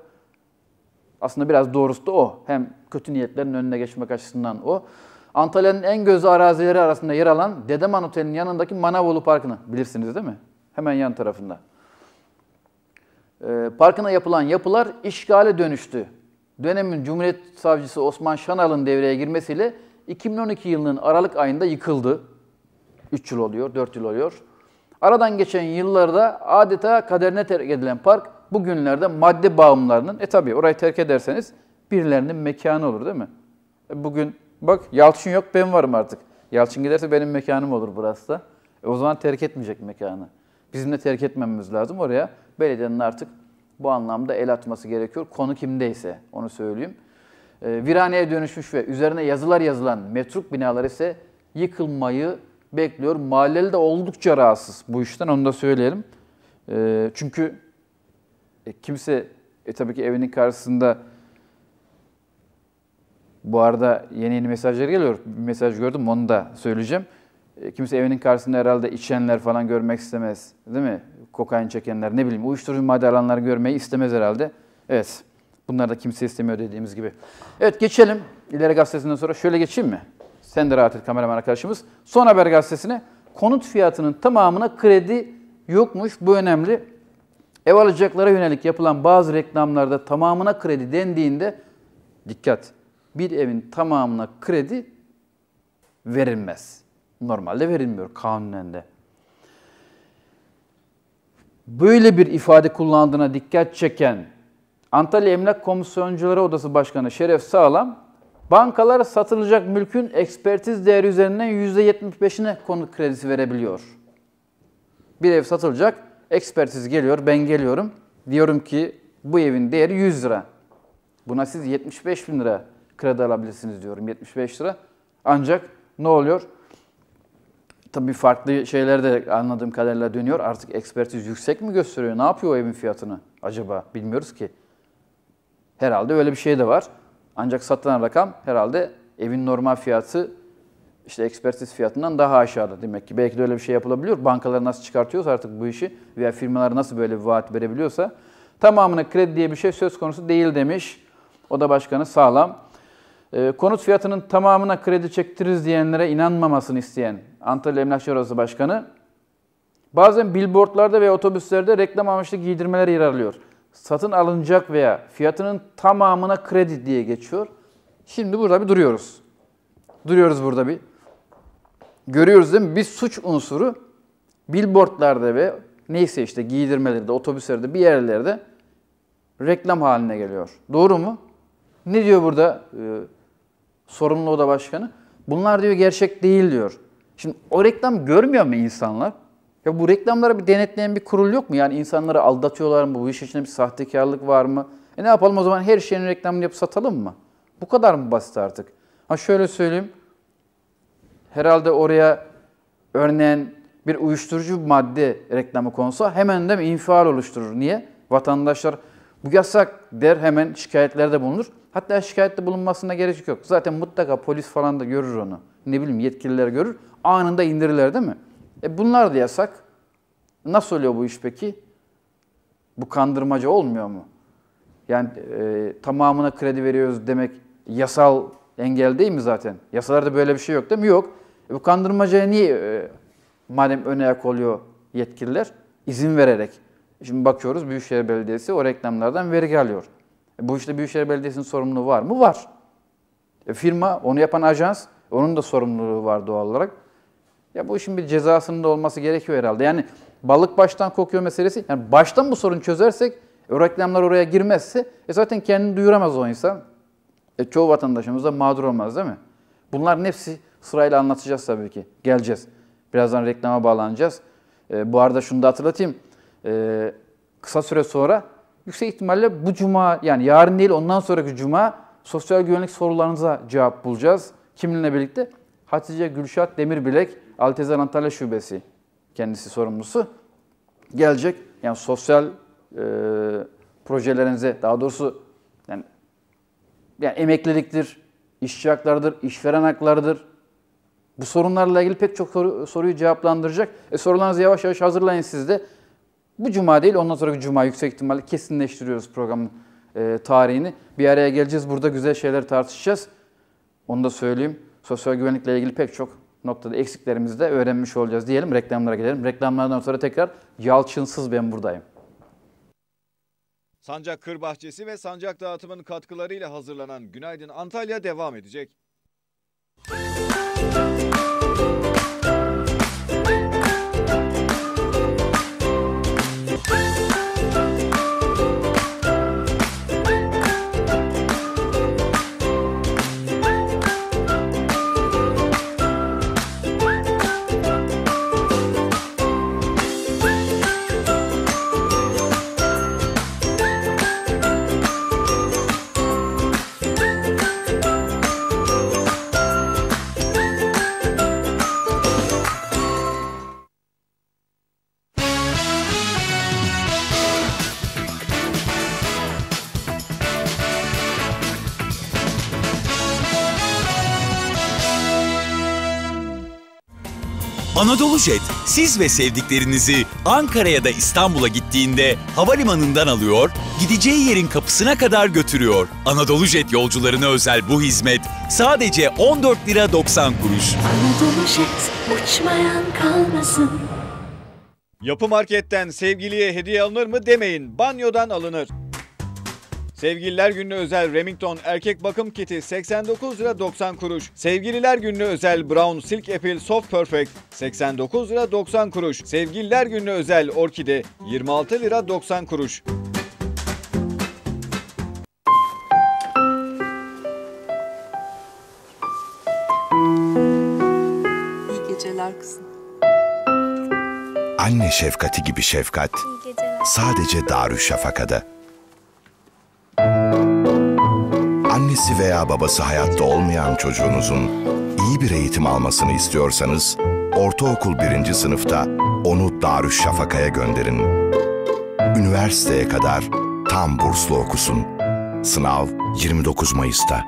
Aslında biraz doğrusu da o. Hem kötü niyetlerin önüne geçmek açısından o. Antalya'nın en gözlü arazileri arasında yer alan Dedeman Oteli'nin yanındaki Manavolu Parkı'nı bilirsiniz değil mi? Hemen yan tarafında. Ee, parkına yapılan yapılar işgale dönüştü dönemin Cumhuriyet Savcısı Osman Şanal'ın devreye girmesiyle 2012 yılının Aralık ayında yıkıldı. 3 yıl oluyor, 4 yıl oluyor. Aradan geçen yıllarda adeta kaderine terk edilen park bugünlerde madde bağımlarının, e tabi orayı terk ederseniz birilerinin mekanı olur değil mi? E bugün bak Yalçın yok ben varım artık. Yalçın giderse benim mekanım olur burası da. E o zaman terk etmeyecek mekanı. Bizim de terk etmemiz lazım oraya. Belediyenin artık bu anlamda el atması gerekiyor. Konu kimdeyse onu söyleyeyim. Ee, viraneye dönüşmüş ve üzerine yazılar yazılan metruk binalar ise yıkılmayı bekliyor. Mahalleli de oldukça rahatsız bu işten onu da söyleyelim. Ee, çünkü e, kimse e, tabii ki evinin karşısında bu arada yeni yeni mesajlar geliyor. Bir mesaj gördüm onu da söyleyeceğim. E, kimse evinin karşısında herhalde içenler falan görmek istemez. Değil mi? Kokain çekenler, ne bileyim uyuşturucu madde alanları görmeyi istemez herhalde. Evet. Bunlar da kimse istemiyor dediğimiz gibi. Evet geçelim. İleri gazetesinden sonra şöyle geçeyim mi? Sen de rahat et kameraman arkadaşımız. Son Haber gazetesine konut fiyatının tamamına kredi yokmuş. Bu önemli. Ev alacaklara yönelik yapılan bazı reklamlarda tamamına kredi dendiğinde dikkat. Bir evin tamamına kredi verilmez. Normalde verilmiyor kanunen de. Böyle bir ifade kullandığına dikkat çeken Antalya Emlak Komisyoncuları Odası Başkanı Şeref Sağlam, bankalar satılacak mülkün ekspertiz değeri üzerinden %75'ine konut kredisi verebiliyor. Bir ev satılacak, ekspertiz geliyor, ben geliyorum. Diyorum ki bu evin değeri 100 lira. Buna siz 75 bin lira kredi alabilirsiniz diyorum, 75 lira. Ancak ne oluyor? tabii farklı şeyler de anladığım kadarıyla dönüyor. Artık ekspertiz yüksek mi gösteriyor? Ne yapıyor o evin fiyatını acaba? Bilmiyoruz ki. Herhalde öyle bir şey de var. Ancak satılan rakam herhalde evin normal fiyatı işte ekspertiz fiyatından daha aşağıda demek ki. Belki de öyle bir şey yapılabiliyor. Bankalar nasıl çıkartıyorsa artık bu işi veya firmalar nasıl böyle bir vaat verebiliyorsa tamamını kredi diye bir şey söz konusu değil demiş. O da başkanı sağlam. Ee, konut fiyatının tamamına kredi çektiririz diyenlere inanmamasını isteyen Antalya Emlakçı Odası Başkanı, bazen billboardlarda ve otobüslerde reklam amaçlı giydirmeler yer alıyor. Satın alınacak veya fiyatının tamamına kredi diye geçiyor. Şimdi burada bir duruyoruz. Duruyoruz burada bir. Görüyoruz değil mi? Bir suç unsuru billboardlarda ve neyse işte giydirmelerde, otobüslerde, bir yerlerde reklam haline geliyor. Doğru mu? Ne diyor burada e, sorumlu oda başkanı. Bunlar diyor gerçek değil diyor. Şimdi o reklam görmüyor mu insanlar? Ya bu reklamlara bir denetleyen bir kurul yok mu? Yani insanları aldatıyorlar mı? Bu iş içinde bir sahtekarlık var mı? E ne yapalım o zaman her şeyin reklamını yapıp satalım mı? Bu kadar mı basit artık? Ha şöyle söyleyeyim. Herhalde oraya örneğin bir uyuşturucu madde reklamı konsa hemen de infial oluşturur. Niye? Vatandaşlar bu yasak der hemen şikayetlerde bulunur. Hatta şikayette bulunmasına gerek yok. Zaten mutlaka polis falan da görür onu. Ne bileyim yetkililer görür. Anında indirirler değil mi? E bunlar da yasak. Nasıl oluyor bu iş peki? Bu kandırmaca olmuyor mu? Yani e, tamamına kredi veriyoruz demek yasal engel değil mi zaten? Yasalarda böyle bir şey yok değil mi? Yok. E, bu kandırmacaya niye e, madem öne ayak oluyor yetkililer? izin vererek. Şimdi bakıyoruz Büyükşehir Belediyesi o reklamlardan vergi alıyor. E bu işte Büyükşehir Belediyesi'nin sorumluluğu var mı? Var. E firma, onu yapan ajans, onun da sorumluluğu var doğal olarak. Ya bu işin bir cezasının da olması gerekiyor herhalde. Yani balık baştan kokuyor meselesi. Yani baştan bu sorunu çözersek, o reklamlar oraya girmezse e zaten kendini duyuramaz o insan. E çoğu vatandaşımız da mağdur olmaz değil mi? Bunların hepsi sırayla anlatacağız tabii ki. Geleceğiz. Birazdan reklama bağlanacağız. E, bu arada şunu da hatırlatayım. E, kısa süre sonra yüksek ihtimalle bu cuma yani yarın değil ondan sonraki cuma sosyal güvenlik sorularınıza cevap bulacağız. Kiminle birlikte? Hatice Gülşat Demirbilek, Altezer Antalya Şubesi kendisi sorumlusu. Gelecek yani sosyal e, projelerinize daha doğrusu yani, yani emekliliktir, işçi haklarıdır, işveren haklarıdır. Bu sorunlarla ilgili pek çok soru, soruyu cevaplandıracak. E, sorularınızı yavaş yavaş hazırlayın siz de. Bu cuma değil ondan sonraki cuma yüksek ihtimalle kesinleştiriyoruz programın e, tarihini. Bir araya geleceğiz burada güzel şeyler tartışacağız. Onu da söyleyeyim. Sosyal güvenlikle ilgili pek çok noktada eksiklerimizi de öğrenmiş olacağız diyelim. Reklamlara gidelim. Reklamlardan sonra tekrar yalçınsız ben buradayım. Sancak Kır Bahçesi ve Sancak Dağıtım'ın katkılarıyla hazırlanan Günaydın Antalya devam edecek. Müzik AnadoluJet siz ve sevdiklerinizi Ankara ya da İstanbul'a gittiğinde havalimanından alıyor, gideceği yerin kapısına kadar götürüyor. AnadoluJet yolcularına özel bu hizmet sadece 14 lira 90 kuruş. AnadoluJet uçmayan kalmasın. Yapı Market'ten sevgiliye hediye alınır mı demeyin, banyodan alınır. Sevgililer Günü özel Remington erkek bakım kiti 89 lira 90 kuruş. Sevgililer Günü özel Brown Silk Apple Soft Perfect 89 lira 90 kuruş. Sevgililer Günü özel orkide 26 lira 90 kuruş. İyi geceler kızım. Anne şefkati gibi şefkat sadece Darüşşafaka'da. annesi veya babası hayatta olmayan çocuğunuzun iyi bir eğitim almasını istiyorsanız, ortaokul birinci sınıfta onu Darüşşafaka'ya gönderin. Üniversiteye kadar tam burslu okusun. Sınav 29 Mayıs'ta.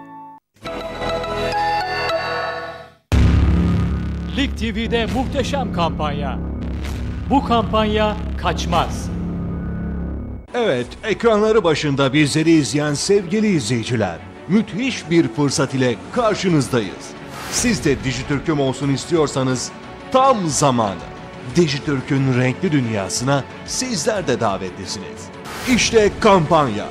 Lig TV'de muhteşem kampanya. Bu kampanya kaçmaz. Evet, ekranları başında bizleri izleyen sevgili izleyiciler müthiş bir fırsat ile karşınızdayız. Siz de Dijitürk'üm olsun istiyorsanız tam zamanı. Dijitürk'ün renkli dünyasına sizler de davetlisiniz. İşte kampanya.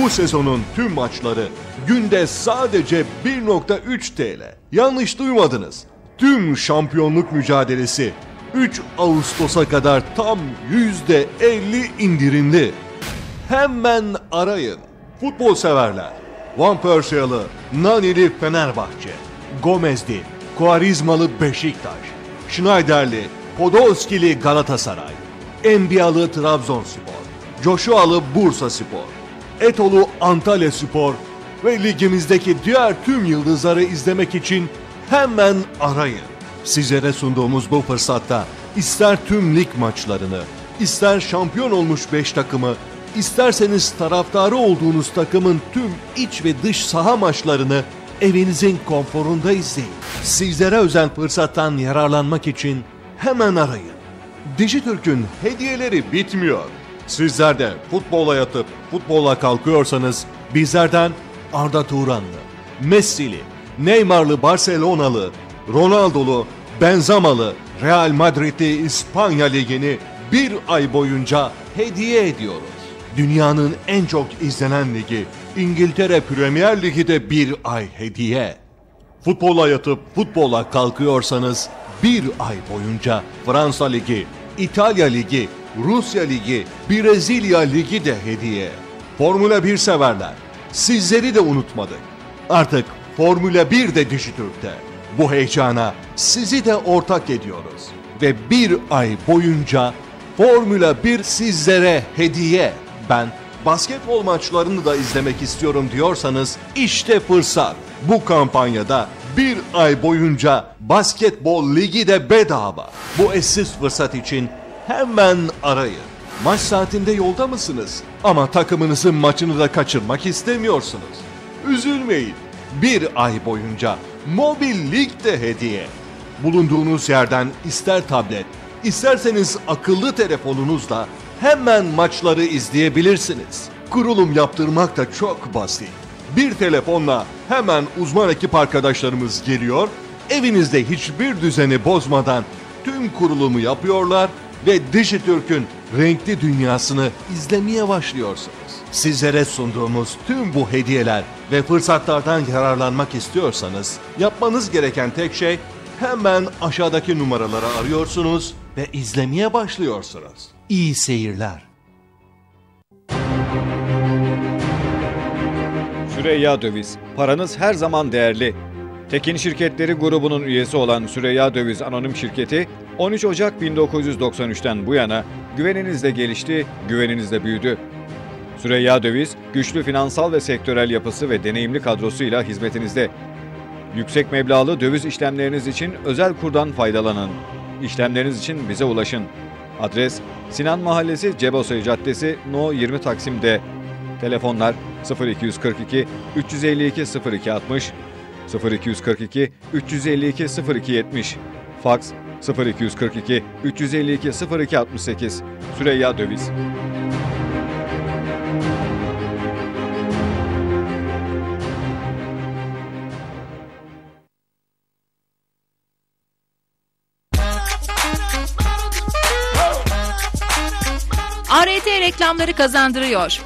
Bu sezonun tüm maçları günde sadece 1.3 TL. Yanlış duymadınız. Tüm şampiyonluk mücadelesi 3 Ağustos'a kadar tam %50 indirimli. Hemen arayın. Futbol severler Van Persie'li, Nani'li Fenerbahçe, Gomez'li, Kuarizmalı Beşiktaş, Schneider'li, Podolski'li Galatasaray, Enbiyalı Trabzonspor, Joshua'lı Bursa Spor, Etolu Antalya Spor ve ligimizdeki diğer tüm yıldızları izlemek için hemen arayın. Sizlere sunduğumuz bu fırsatta ister tüm lig maçlarını, ister şampiyon olmuş 5 takımı İsterseniz taraftarı olduğunuz takımın tüm iç ve dış saha maçlarını evinizin konforunda izleyin. Sizlere özel fırsattan yararlanmak için hemen arayın. Dijitürk'ün hediyeleri bitmiyor. Sizler de futbola yatıp futbola kalkıyorsanız bizlerden Arda Turanlı, Messi'li, Neymar'lı Barcelona'lı, Ronaldo'lu, Benzamalı Real Madrid'li İspanya Ligi'ni bir ay boyunca hediye ediyoruz dünyanın en çok izlenen ligi İngiltere Premier Ligi de bir ay hediye. Futbola yatıp futbola kalkıyorsanız bir ay boyunca Fransa Ligi, İtalya Ligi, Rusya Ligi, Brezilya Ligi de hediye. Formula 1 severler, sizleri de unutmadık. Artık Formula 1 de Dijitürk'te. Bu heyecana sizi de ortak ediyoruz. Ve bir ay boyunca Formula 1 sizlere hediye ben basketbol maçlarını da izlemek istiyorum diyorsanız işte fırsat. Bu kampanyada bir ay boyunca basketbol ligi de bedava. Bu eşsiz fırsat için hemen arayın. Maç saatinde yolda mısınız? Ama takımınızın maçını da kaçırmak istemiyorsunuz. Üzülmeyin. Bir ay boyunca mobil lig de hediye. Bulunduğunuz yerden ister tablet, isterseniz akıllı telefonunuzla hemen maçları izleyebilirsiniz. Kurulum yaptırmak da çok basit. Bir telefonla hemen uzman ekip arkadaşlarımız geliyor, evinizde hiçbir düzeni bozmadan tüm kurulumu yapıyorlar ve Dijitürk'ün renkli dünyasını izlemeye başlıyorsunuz. Sizlere sunduğumuz tüm bu hediyeler ve fırsatlardan yararlanmak istiyorsanız yapmanız gereken tek şey hemen aşağıdaki numaraları arıyorsunuz ve izlemeye başlıyorsunuz. İyi seyirler. Süreyya Döviz, paranız her zaman değerli. Tekin Şirketleri grubunun üyesi olan Süreyya Döviz Anonim Şirketi 13 Ocak 1993'ten bu yana güveninizle gelişti, güveninizle büyüdü. Süreyya Döviz, güçlü finansal ve sektörel yapısı ve deneyimli kadrosuyla hizmetinizde. Yüksek meblağlı döviz işlemleriniz için özel kurdan faydalanın. İşlemleriniz için bize ulaşın. Adres Sinan Mahallesi Cebosay Caddesi No 20 Taksim'de. Telefonlar 0242 352 0260 0242 352 0270 Faks 0242 352 0268 Süreyya Döviz reklamları kazandırıyor.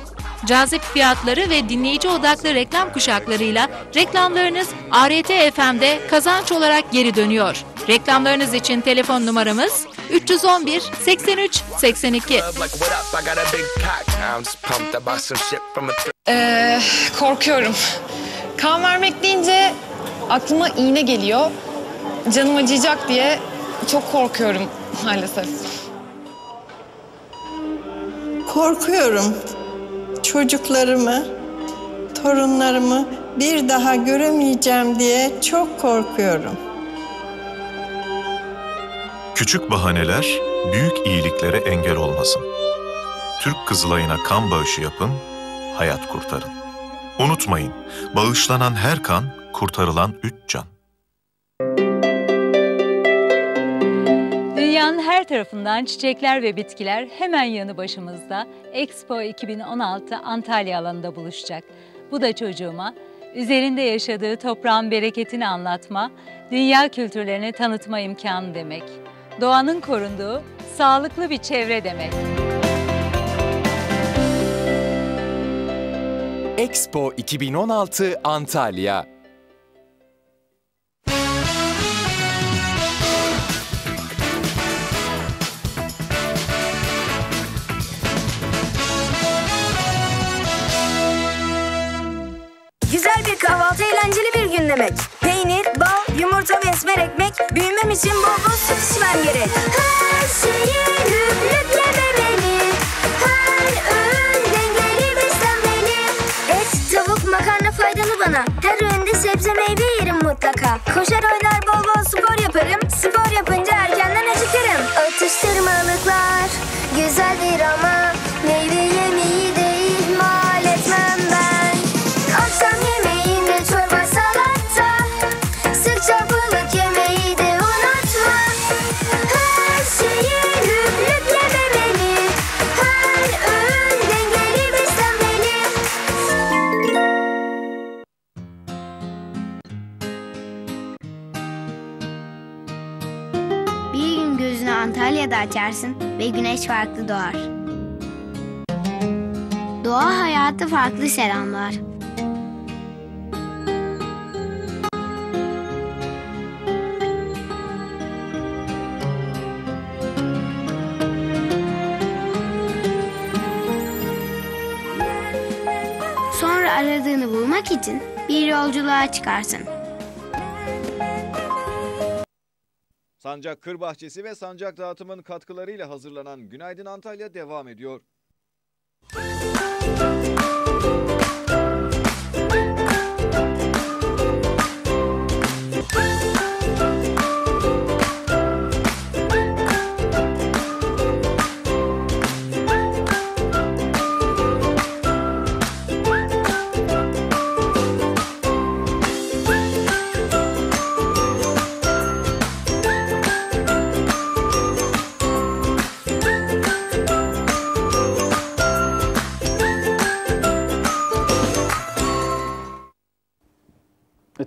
Cazip fiyatları ve dinleyici odaklı reklam kuşaklarıyla reklamlarınız ART FM'de kazanç olarak geri dönüyor. Reklamlarınız için telefon numaramız 311 83 82. Ee, korkuyorum. Kan vermek deyince aklıma iğne geliyor. Canım acıyacak diye çok korkuyorum maalesef korkuyorum. Çocuklarımı, torunlarımı bir daha göremeyeceğim diye çok korkuyorum. Küçük bahaneler büyük iyiliklere engel olmasın. Türk Kızılay'ına kan bağışı yapın, hayat kurtarın. Unutmayın, bağışlanan her kan kurtarılan üç can. Dünyanın her tarafından çiçekler ve bitkiler hemen yanı başımızda Expo 2016 Antalya alanında buluşacak. Bu da çocuğuma üzerinde yaşadığı toprağın bereketini anlatma, dünya kültürlerini tanıtma imkanı demek. Doğanın korunduğu sağlıklı bir çevre demek. Expo 2016 Antalya düzenlemek. Peynir, bal, yumurta ve esmer ekmek büyümem için bol bol süt içmem gerek. Her şeyi güplüklememeli. Her öğün dengeli beslenmeli. Et, tavuk, makarna faydalı bana. Her öğünde sebze meyve yerim mutlaka. Koşar oynar bol bol spor yaparım. Spor yaparım da açarsın ve güneş farklı doğar. Doğa hayatı farklı selamlar. Sonra aradığını bulmak için bir yolculuğa çıkarsın. Sancak Kır Bahçesi ve Sancak Dağıtım'ın katkılarıyla hazırlanan Günaydın Antalya devam ediyor. Müzik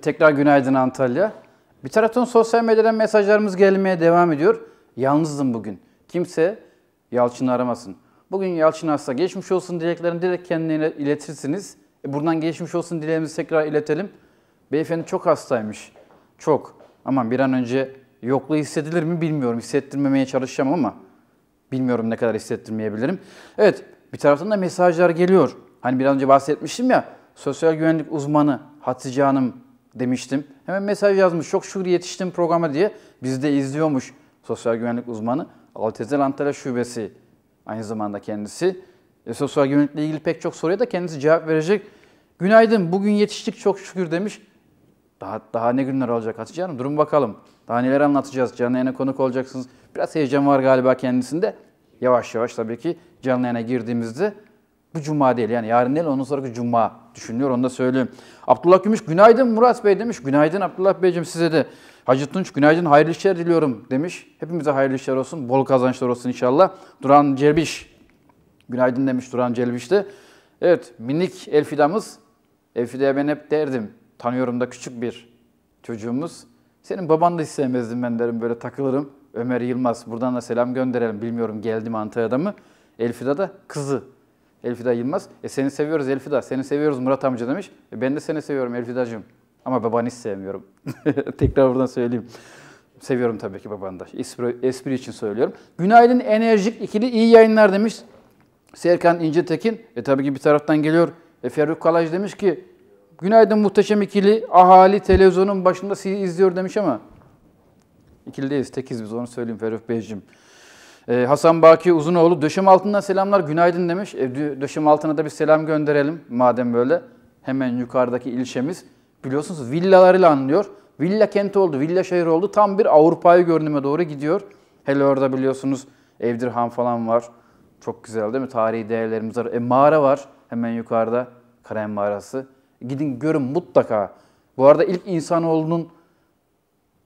Tekrar günaydın Antalya. Bir taraftan sosyal medyadan mesajlarımız gelmeye devam ediyor. Yalnızdım bugün. Kimse Yalçın'ı aramasın. Bugün Yalçın hasta. Geçmiş olsun dileklerini direkt kendine iletirsiniz. E buradan geçmiş olsun dileğimizi tekrar iletelim. Beyefendi çok hastaymış. Çok. Aman bir an önce yokluğu hissedilir mi bilmiyorum. Hissettirmemeye çalışacağım ama bilmiyorum ne kadar hissettirmeyebilirim. Evet bir taraftan da mesajlar geliyor. Hani bir an önce bahsetmiştim ya sosyal güvenlik uzmanı Hatice Hanım demiştim. Hemen mesaj yazmış. Çok şükür yetiştim programa diye. Bizi de izliyormuş sosyal güvenlik uzmanı. Altezel Antalya Şubesi aynı zamanda kendisi. E, sosyal güvenlikle ilgili pek çok soruya da kendisi cevap verecek. Günaydın, bugün yetiştik çok şükür demiş. Daha, daha ne günler olacak Hatice Hanım? Durun bakalım. Daha neler anlatacağız? Canlı yayına konuk olacaksınız. Biraz heyecan var galiba kendisinde. Yavaş yavaş tabii ki canlı yayına girdiğimizde bu cuma değil yani yarın değil ondan sonraki cuma düşünüyor onu da söyleyeyim. Abdullah Gümüş günaydın Murat Bey demiş. Günaydın Abdullah Beyciğim size de. Hacı Tunç günaydın hayırlı işler diliyorum demiş. Hepimize hayırlı işler olsun, bol kazançlar olsun inşallah. Duran Celbiş günaydın demiş Duran Celbiş de. Evet minik Elfida'mız. Elfida'ya ben hep derdim. Tanıyorum da küçük bir çocuğumuz. Senin baban da hiç sevmezdim ben derim böyle takılırım. Ömer Yılmaz buradan da selam gönderelim. Bilmiyorum geldi mi Antalya'da mı? Elfida da kızı Elfida Yılmaz. E seni seviyoruz Elfida, seni seviyoruz Murat amca demiş. E ben de seni seviyorum Elfidacığım. Ama babanı hiç sevmiyorum. Tekrar buradan söyleyeyim. Seviyorum tabii ki babanı da. Espri, espri için söylüyorum. Günaydın enerjik ikili iyi yayınlar demiş. Serkan İncetekin. E tabii ki bir taraftan geliyor. E Ferruh Kalaj demiş ki Günaydın muhteşem ikili. Ahali televizyonun başında sizi izliyor demiş ama değiliz. tekiz biz onu söyleyeyim Feruk Beyciğim. Ee, Hasan Baki Uzunoğlu döşem altından selamlar günaydın demiş. E, döşem altına da bir selam gönderelim madem böyle. Hemen yukarıdaki ilçemiz biliyorsunuz villalarıyla anlıyor. Villa kenti oldu, villa şehir oldu. Tam bir Avrupa'yı görünüme doğru gidiyor. Hele orada biliyorsunuz Evdirhan falan var. Çok güzel değil mi? Tarihi değerlerimiz var. E, mağara var hemen yukarıda. Karen Mağarası. Gidin görün mutlaka. Bu arada ilk insanoğlunun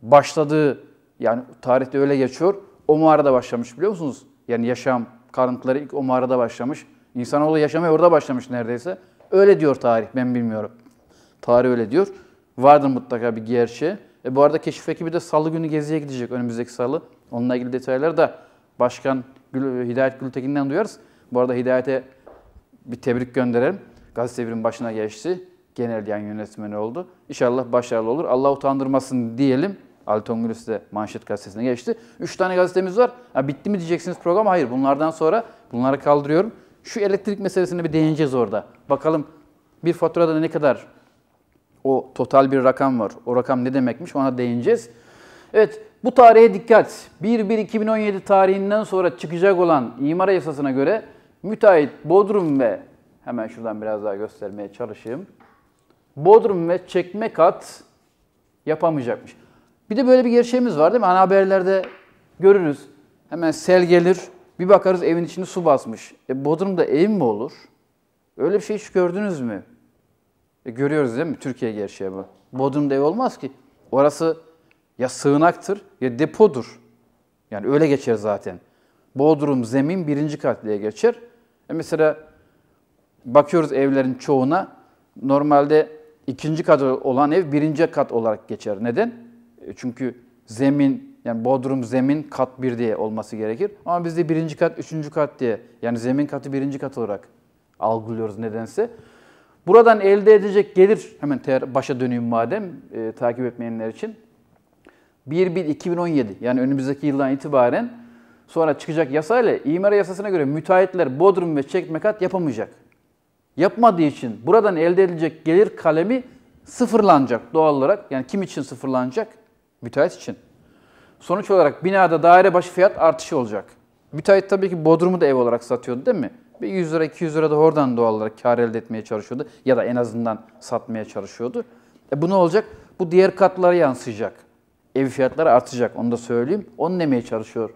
başladığı yani tarihte öyle geçiyor o mağarada başlamış biliyor musunuz? Yani yaşam karıntıları ilk o mağarada başlamış. İnsanoğlu yaşamaya orada başlamış neredeyse. Öyle diyor tarih ben bilmiyorum. Tarih öyle diyor. Vardır mutlaka bir gerçeği. E bu arada keşif ekibi de salı günü geziye gidecek önümüzdeki salı. Onunla ilgili detayları da Başkan Gül, Hidayet Gültekin'den duyarız. Bu arada Hidayet'e bir tebrik gönderelim. Gazetevinin başına geçti. Genel yan yönetmeni oldu. İnşallah başarılı olur. Allah utandırmasın diyelim. Ali Tongülüs de manşet gazetesine geçti. Üç tane gazetemiz var. Ha, bitti mi diyeceksiniz program? Hayır. Bunlardan sonra bunları kaldırıyorum. Şu elektrik meselesine bir değineceğiz orada. Bakalım bir faturada ne kadar o total bir rakam var. O rakam ne demekmiş ona değineceğiz. Evet bu tarihe dikkat. 1-1-2017 tarihinden sonra çıkacak olan imar yasasına göre müteahhit Bodrum ve hemen şuradan biraz daha göstermeye çalışayım. Bodrum ve çekme kat yapamayacakmış. Bir de böyle bir gerçeğimiz var değil mi? Ana haberlerde görürüz. Hemen sel gelir, bir bakarız evin içinde su basmış. E Bodrum'da ev mi olur? Öyle bir şey hiç gördünüz mü? E görüyoruz değil mi? Türkiye gerçeği bu. Bodrum'da ev olmaz ki. Orası ya sığınaktır ya depodur. Yani öyle geçer zaten. Bodrum zemin birinci kat diye geçer. E mesela bakıyoruz evlerin çoğuna normalde ikinci kat olan ev birinci kat olarak geçer. Neden? E, çünkü zemin yani bodrum zemin kat 1 diye olması gerekir. Ama bizde birinci kat, üçüncü kat diye yani zemin katı birinci kat olarak algılıyoruz nedense. Buradan elde edecek gelir, hemen başa döneyim madem e, takip etmeyenler için. 1-1-2017 yani önümüzdeki yıldan itibaren sonra çıkacak yasayla imar yasasına göre müteahhitler Bodrum ve Çekmekat yapamayacak. Yapmadığı için buradan elde edilecek gelir kalemi sıfırlanacak doğal olarak. Yani kim için sıfırlanacak? Müteahhit için. Sonuç olarak binada daire başı fiyat artışı olacak. Müteahhit tabii ki Bodrum'u da ev olarak satıyordu değil mi? Bir 100 lira 200 lira da oradan doğal olarak kar elde etmeye çalışıyordu. Ya da en azından satmaya çalışıyordu. E bu ne olacak? Bu diğer katlara yansıyacak. Ev fiyatları artacak onu da söyleyeyim. Onu demeye çalışıyor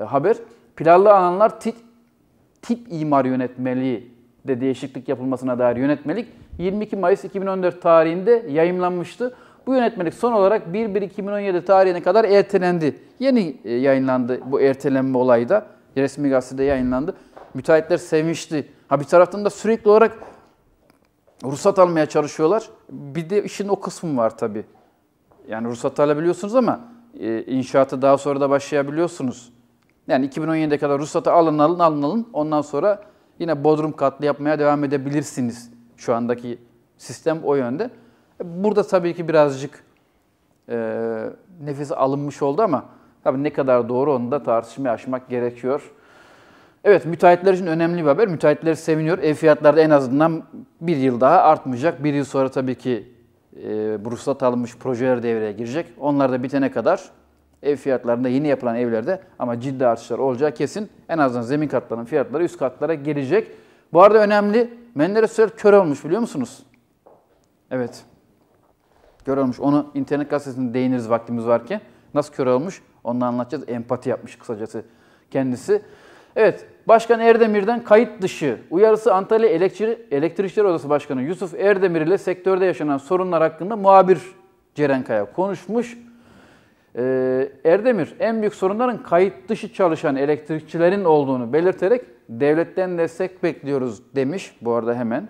e, haber. Planlı alanlar tip, tip imar yönetmeliği de değişiklik yapılmasına dair yönetmelik 22 Mayıs 2014 tarihinde yayımlanmıştı. Bu yönetmelik son olarak 1-1-2017 tarihine kadar ertelendi. Yeni e, yayınlandı bu ertelenme olayı da. Resmi gazetede yayınlandı. Müteahhitler sevmişti. Ha bir taraftan da sürekli olarak ruhsat almaya çalışıyorlar. Bir de işin o kısmı var tabii. Yani ruhsat alabiliyorsunuz ama e, inşaatı daha sonra da başlayabiliyorsunuz. Yani 2017'e kadar ruhsatı alın alın alın alın. Ondan sonra yine bodrum katlı yapmaya devam edebilirsiniz. Şu andaki sistem o yönde. Burada tabii ki birazcık e, nefes alınmış oldu ama tabii ne kadar doğru onu da tartışmaya açmak gerekiyor. Evet müteahhitler için önemli bir haber. Müteahhitler seviniyor. Ev fiyatları en azından bir yıl daha artmayacak. Bir yıl sonra tabii ki e, ruhsat alınmış projeler devreye girecek. Onlar da bitene kadar ev fiyatlarında yeni yapılan evlerde ama ciddi artışlar olacağı kesin. En azından zemin katlarının fiyatları üst katlara gelecek. Bu arada önemli. Menderes Sürer kör olmuş biliyor musunuz? Evet. Kör olmuş. Onu internet gazetesinde değiniriz vaktimiz varken Nasıl kör olmuş? Onu anlatacağız. Empati yapmış kısacası kendisi. Evet, Başkan Erdemir'den kayıt dışı uyarısı Antalya Elektri Elektrikçiler Odası Başkanı Yusuf Erdemir ile sektörde yaşanan sorunlar hakkında muhabir Ceren Kaya konuşmuş. Ee, Erdemir, en büyük sorunların kayıt dışı çalışan elektrikçilerin olduğunu belirterek devletten destek bekliyoruz demiş. Bu arada hemen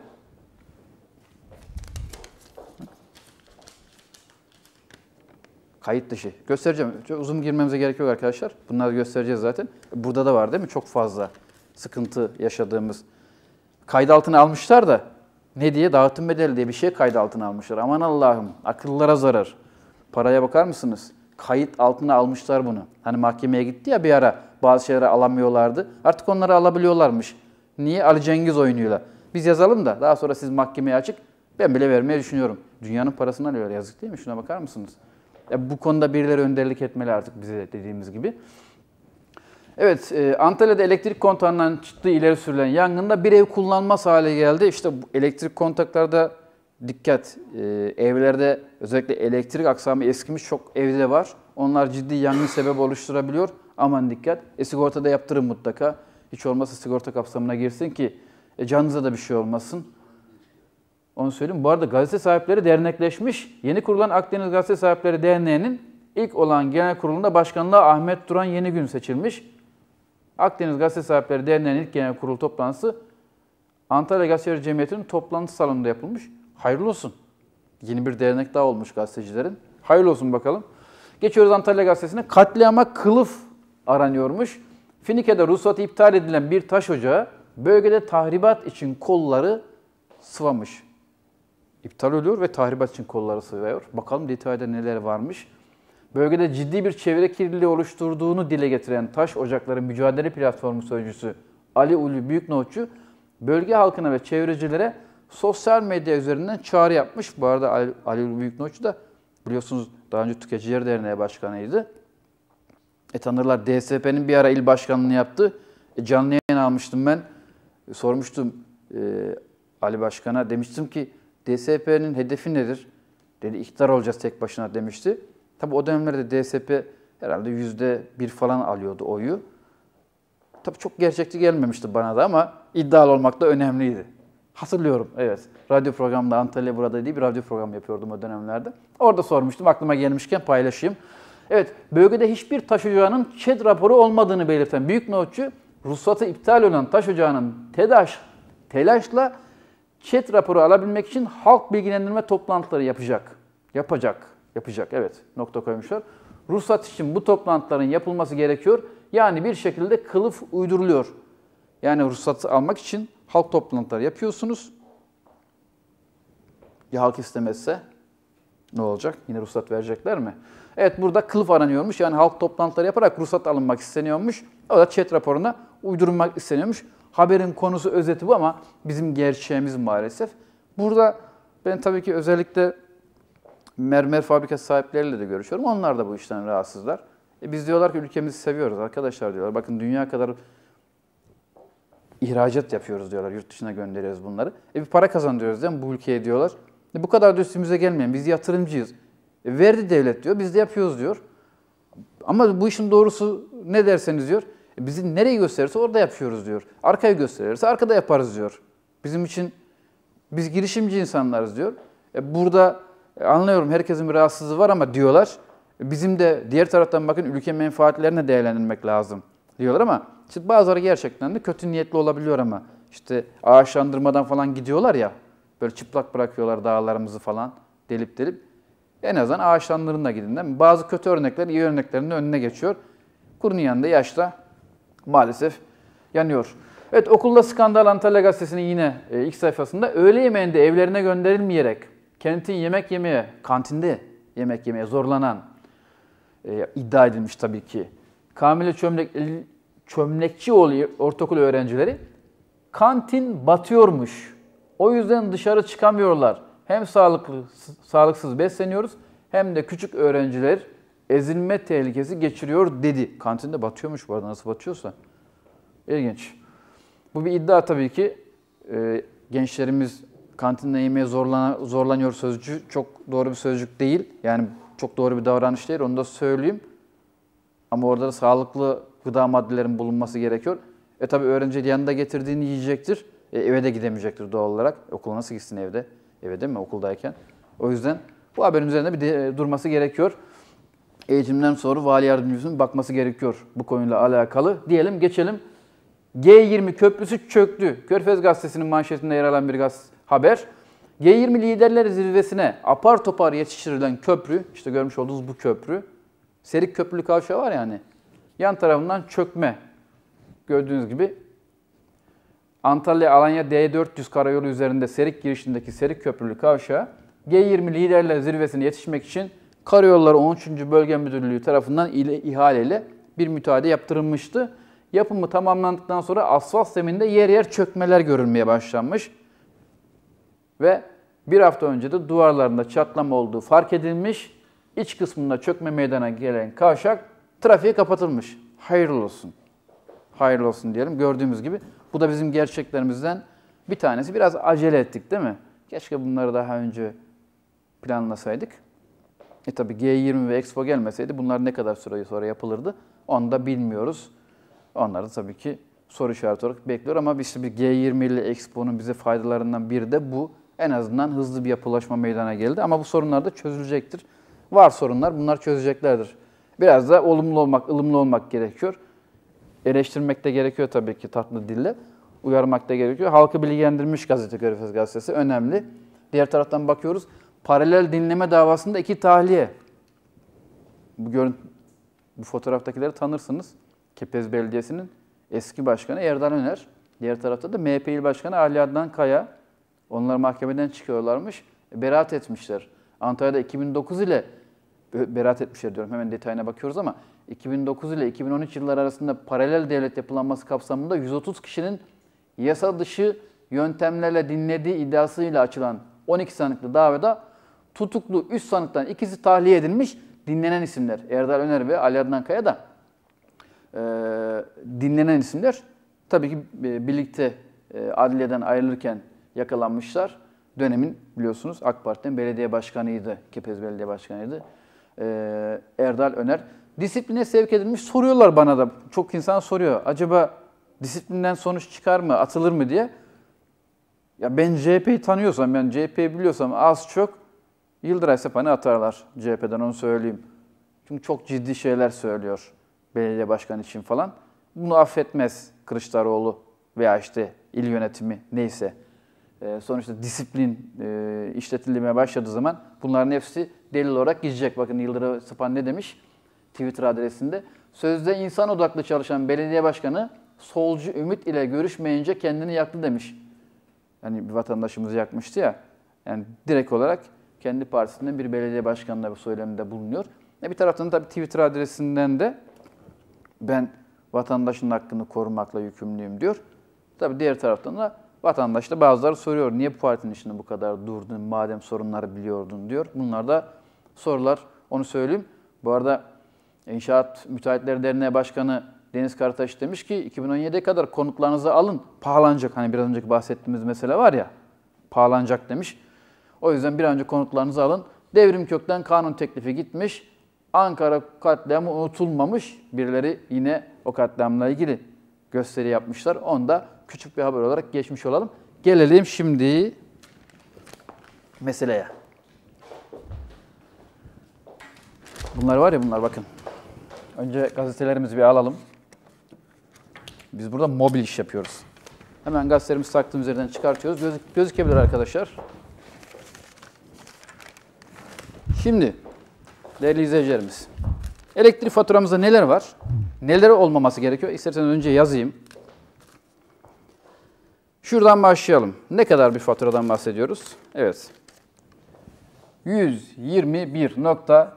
Kayıt dışı. Göstereceğim. Çok uzun girmemize gerek yok arkadaşlar. Bunları göstereceğiz zaten. Burada da var değil mi? Çok fazla sıkıntı yaşadığımız. Kayıt altına almışlar da ne diye dağıtım bedeli diye bir şey kayıt altına almışlar. Aman Allah'ım akıllara zarar. Paraya bakar mısınız? Kayıt altına almışlar bunu. Hani mahkemeye gitti ya bir ara bazı şeyleri alamıyorlardı. Artık onları alabiliyorlarmış. Niye? Ali Cengiz oyunuyla. Biz yazalım da daha sonra siz mahkemeye açık ben bile vermeye düşünüyorum. Dünyanın parasını alıyor yazık değil mi? Şuna bakar mısınız? bu konuda birileri önderlik etmeli artık bize dediğimiz gibi. Evet, e, Antalya'da elektrik kontağından çıktığı ileri sürülen yangında bir ev kullanmaz hale geldi. İşte bu elektrik kontaklarda dikkat, e, evlerde özellikle elektrik aksamı eskimiş çok evde var. Onlar ciddi yangın sebebi oluşturabiliyor. Aman dikkat, e, sigortada yaptırın mutlaka. Hiç olmazsa sigorta kapsamına girsin ki e, canınıza da bir şey olmasın. Onu söyleyeyim. Bu arada gazete sahipleri dernekleşmiş. Yeni kurulan Akdeniz Gazete Sahipleri Derneği'nin ilk olan genel kurulunda başkanlığa Ahmet Duran Yeni Gün seçilmiş. Akdeniz Gazete Sahipleri Derneği'nin ilk genel kurul toplantısı Antalya Gazetecileri Cemiyeti'nin toplantı salonunda yapılmış. Hayırlı olsun. Yeni bir dernek daha olmuş gazetecilerin. Hayırlı olsun bakalım. Geçiyoruz Antalya Gazetesi'ne. Katliama kılıf aranıyormuş. Finike'de ruhsatı iptal edilen bir taş ocağı bölgede tahribat için kolları sıvamış iptal oluyor ve tahribat için kollara sıvıyor. Bakalım detayda neler varmış. Bölgede ciddi bir çevre kirliliği oluşturduğunu dile getiren Taş Ocakları Mücadele Platformu Sözcüsü Ali Ulu Büyüknohutçu, bölge halkına ve çevrecilere sosyal medya üzerinden çağrı yapmış. Bu arada Ali, Ali Ulu Büyüknohutçu da biliyorsunuz daha önce Tüketiciler Derneği Başkanı'ydı. E tanırlar DSP'nin bir ara il başkanlığını yaptı. E, canlı yayın almıştım ben. E, sormuştum e, Ali Başkan'a. Demiştim ki DSP'nin hedefi nedir? Dedi iktidar olacağız tek başına demişti. Tabi o dönemlerde DSP herhalde yüzde bir falan alıyordu oyu. Tabi çok gerçekçi gelmemişti bana da ama iddialı olmak da önemliydi. Hatırlıyorum evet. Radyo programda Antalya burada değil bir radyo programı yapıyordum o dönemlerde. Orada sormuştum aklıma gelmişken paylaşayım. Evet bölgede hiçbir taş ocağının ÇED raporu olmadığını belirten büyük notçu ruhsatı iptal olan taş ocağının TEDAŞ telaşla chat raporu alabilmek için halk bilgilendirme toplantıları yapacak. Yapacak. Yapacak. Evet. Nokta koymuşlar. Ruhsat için bu toplantıların yapılması gerekiyor. Yani bir şekilde kılıf uyduruluyor. Yani ruhsatı almak için halk toplantıları yapıyorsunuz. Ya halk istemezse ne olacak? Yine ruhsat verecekler mi? Evet burada kılıf aranıyormuş. Yani halk toplantıları yaparak ruhsat alınmak isteniyormuş. O da chat raporuna uydurulmak isteniyormuş. Haberin konusu özeti bu ama bizim gerçeğimiz maalesef. Burada ben tabii ki özellikle mermer fabrika sahipleriyle de görüşüyorum. Onlar da bu işten rahatsızlar. E biz diyorlar ki ülkemizi seviyoruz arkadaşlar diyorlar. Bakın dünya kadar ihracat yapıyoruz diyorlar. Yurt dışına gönderiyoruz bunları. E bir para kazanıyoruz değil mi bu ülkeye diyorlar. E bu kadar da üstümüze gelmeyin. Biz yatırımcıyız. E verdi devlet diyor. Biz de yapıyoruz diyor. Ama bu işin doğrusu ne derseniz diyor. E, bizi nereye gösterirse orada yapıyoruz diyor. Arkaya gösterirse arkada yaparız diyor. Bizim için biz girişimci insanlarız diyor. E burada e, anlıyorum herkesin bir rahatsızlığı var ama diyorlar e, bizim de diğer taraftan bakın ülke menfaatlerine değerlendirmek lazım diyorlar ama işte bazıları gerçekten de kötü niyetli olabiliyor ama işte ağaçlandırmadan falan gidiyorlar ya böyle çıplak bırakıyorlar dağlarımızı falan delip delip en azından ağaçlandırın da gidin değil mi? Bazı kötü örnekler iyi örneklerin önüne geçiyor. Kurunuyan da yaşta maalesef yanıyor. Evet okulda skandal Antalya Gazetesi'nin yine e, ilk sayfasında öğle yemeğinde evlerine gönderilmeyerek kentin yemek yemeye, kantinde yemek yemeye zorlanan e, iddia edilmiş tabii ki. Kamile Çömlek, e, Çömlekçioğlu ortaokul öğrencileri kantin batıyormuş. O yüzden dışarı çıkamıyorlar. Hem sağlıklı, sağlıksız besleniyoruz hem de küçük öğrenciler ezilme tehlikesi geçiriyor dedi. Kantinde batıyormuş bu arada nasıl batıyorsa. İlginç. Bu bir iddia tabii ki. E, gençlerimiz kantinde yemeye zorlan zorlanıyor sözcüğü çok doğru bir sözcük değil. Yani çok doğru bir davranış değil onu da söyleyeyim. Ama orada da sağlıklı gıda maddelerin bulunması gerekiyor. E tabii öğrenci yanında getirdiğini yiyecektir. E, eve de gidemeyecektir doğal olarak. Okula nasıl gitsin evde? Eve değil mi okuldayken? O yüzden bu haberin üzerinde bir de, e, durması gerekiyor eğitimden sonra vali yardımcısının bakması gerekiyor bu konuyla alakalı. Diyelim geçelim. G20 köprüsü çöktü. Körfez gazetesinin manşetinde yer alan bir gaz haber. G20 liderler zirvesine apar topar yetiştirilen köprü, işte görmüş olduğunuz bu köprü. Serik köprülü kavşağı var yani. Yan tarafından çökme. Gördüğünüz gibi Antalya Alanya D400 karayolu üzerinde Serik girişindeki Serik köprülü kavşağı G20 liderler zirvesine yetişmek için Karayolları 13. Bölge Müdürlüğü tarafından ile, ihaleyle bir müteahhide yaptırılmıştı. Yapımı tamamlandıktan sonra asfalt zeminde yer yer çökmeler görülmeye başlanmış. Ve bir hafta önce de duvarlarında çatlama olduğu fark edilmiş. İç kısmında çökme meydana gelen kavşak trafiğe kapatılmış. Hayırlı olsun. Hayırlı olsun diyelim. Gördüğümüz gibi bu da bizim gerçeklerimizden bir tanesi. Biraz acele ettik değil mi? Keşke bunları daha önce planlasaydık. E tabi G20 ve Expo gelmeseydi bunlar ne kadar süre sonra yapılırdı onu da bilmiyoruz. Onları da tabii ki soru işareti olarak bekliyor ama işte bir G20 ile Expo'nun bize faydalarından biri de bu. En azından hızlı bir yapılaşma meydana geldi ama bu sorunlar da çözülecektir. Var sorunlar bunlar çözeceklerdir. Biraz da olumlu olmak, ılımlı olmak gerekiyor. Eleştirmek de gerekiyor tabii ki tatlı dille. Uyarmak da gerekiyor. Halkı bilgilendirmiş gazete Körfez Gazetesi önemli. Diğer taraftan bakıyoruz. Paralel dinleme davasında iki tahliye. Bu, görüntü, bu fotoğraftakileri tanırsınız. Kepez Belediyesi'nin eski başkanı Erdal Öner. Diğer tarafta da MHP İl Başkanı Ali Adnan Kaya. Onlar mahkemeden çıkıyorlarmış. E, beraat etmişler. Antalya'da 2009 ile beraat etmişler diyorum. Hemen detayına bakıyoruz ama 2009 ile 2013 yılları arasında paralel devlet yapılanması kapsamında 130 kişinin yasa dışı yöntemlerle dinlediği iddiasıyla açılan 12 sanıklı davada tutuklu 3 sanıktan ikisi tahliye edilmiş dinlenen isimler. Erdal Öner ve Ali Adnan Kaya da e, dinlenen isimler. Tabii ki e, birlikte e, adliyeden ayrılırken yakalanmışlar. Dönemin biliyorsunuz AK Parti'nin belediye başkanıydı. Kepez belediye başkanıydı. E, Erdal Öner. Disipline sevk edilmiş. Soruyorlar bana da. Çok insan soruyor. Acaba disiplinden sonuç çıkar mı, atılır mı diye. Ya ben CHP'yi tanıyorsam, ben CHP'yi biliyorsam az çok Yıldıray Sepan'ı atarlar CHP'den onu söyleyeyim. Çünkü çok ciddi şeyler söylüyor belediye başkanı için falan. Bunu affetmez Kılıçdaroğlu veya işte il yönetimi neyse. Ee, sonuçta disiplin e, işletilmeye başladığı zaman bunların hepsi delil olarak gidecek. Bakın Yıldıray Sepan ne demiş Twitter adresinde. Sözde insan odaklı çalışan belediye başkanı solcu ümit ile görüşmeyince kendini yaktı demiş. Yani bir vatandaşımızı yakmıştı ya. Yani direkt olarak kendi partisinden bir belediye başkanına bu söylemde bulunuyor. E bir taraftan da tabii Twitter adresinden de ben vatandaşın hakkını korumakla yükümlüyüm diyor. Tabii diğer taraftan da vatandaş da bazıları soruyor niye bu partinin içinde bu kadar durdun madem sorunları biliyordun diyor. Bunlar da sorular onu söyleyeyim. Bu arada İnşaat Müteahhitleri Derneği Başkanı Deniz Karataş demiş ki 2017'ye kadar konutlarınızı alın pahalanacak. Hani biraz önceki bahsettiğimiz mesele var ya pahalanacak demiş. O yüzden bir an önce konutlarınızı alın. Devrim kökten kanun teklifi gitmiş. Ankara katliamı unutulmamış. Birileri yine o katliamla ilgili gösteri yapmışlar. Onu da küçük bir haber olarak geçmiş olalım. Gelelim şimdi meseleye. Bunlar var ya bunlar bakın. Önce gazetelerimizi bir alalım. Biz burada mobil iş yapıyoruz. Hemen gazetelerimizi taktığımız üzerinden çıkartıyoruz. Gözük gözükebilir arkadaşlar. Şimdi değerli izleyicilerimiz, elektrik faturamızda neler var? Neler olmaması gerekiyor? İsterseniz önce yazayım. Şuradan başlayalım. Ne kadar bir faturadan bahsediyoruz? Evet. 121.20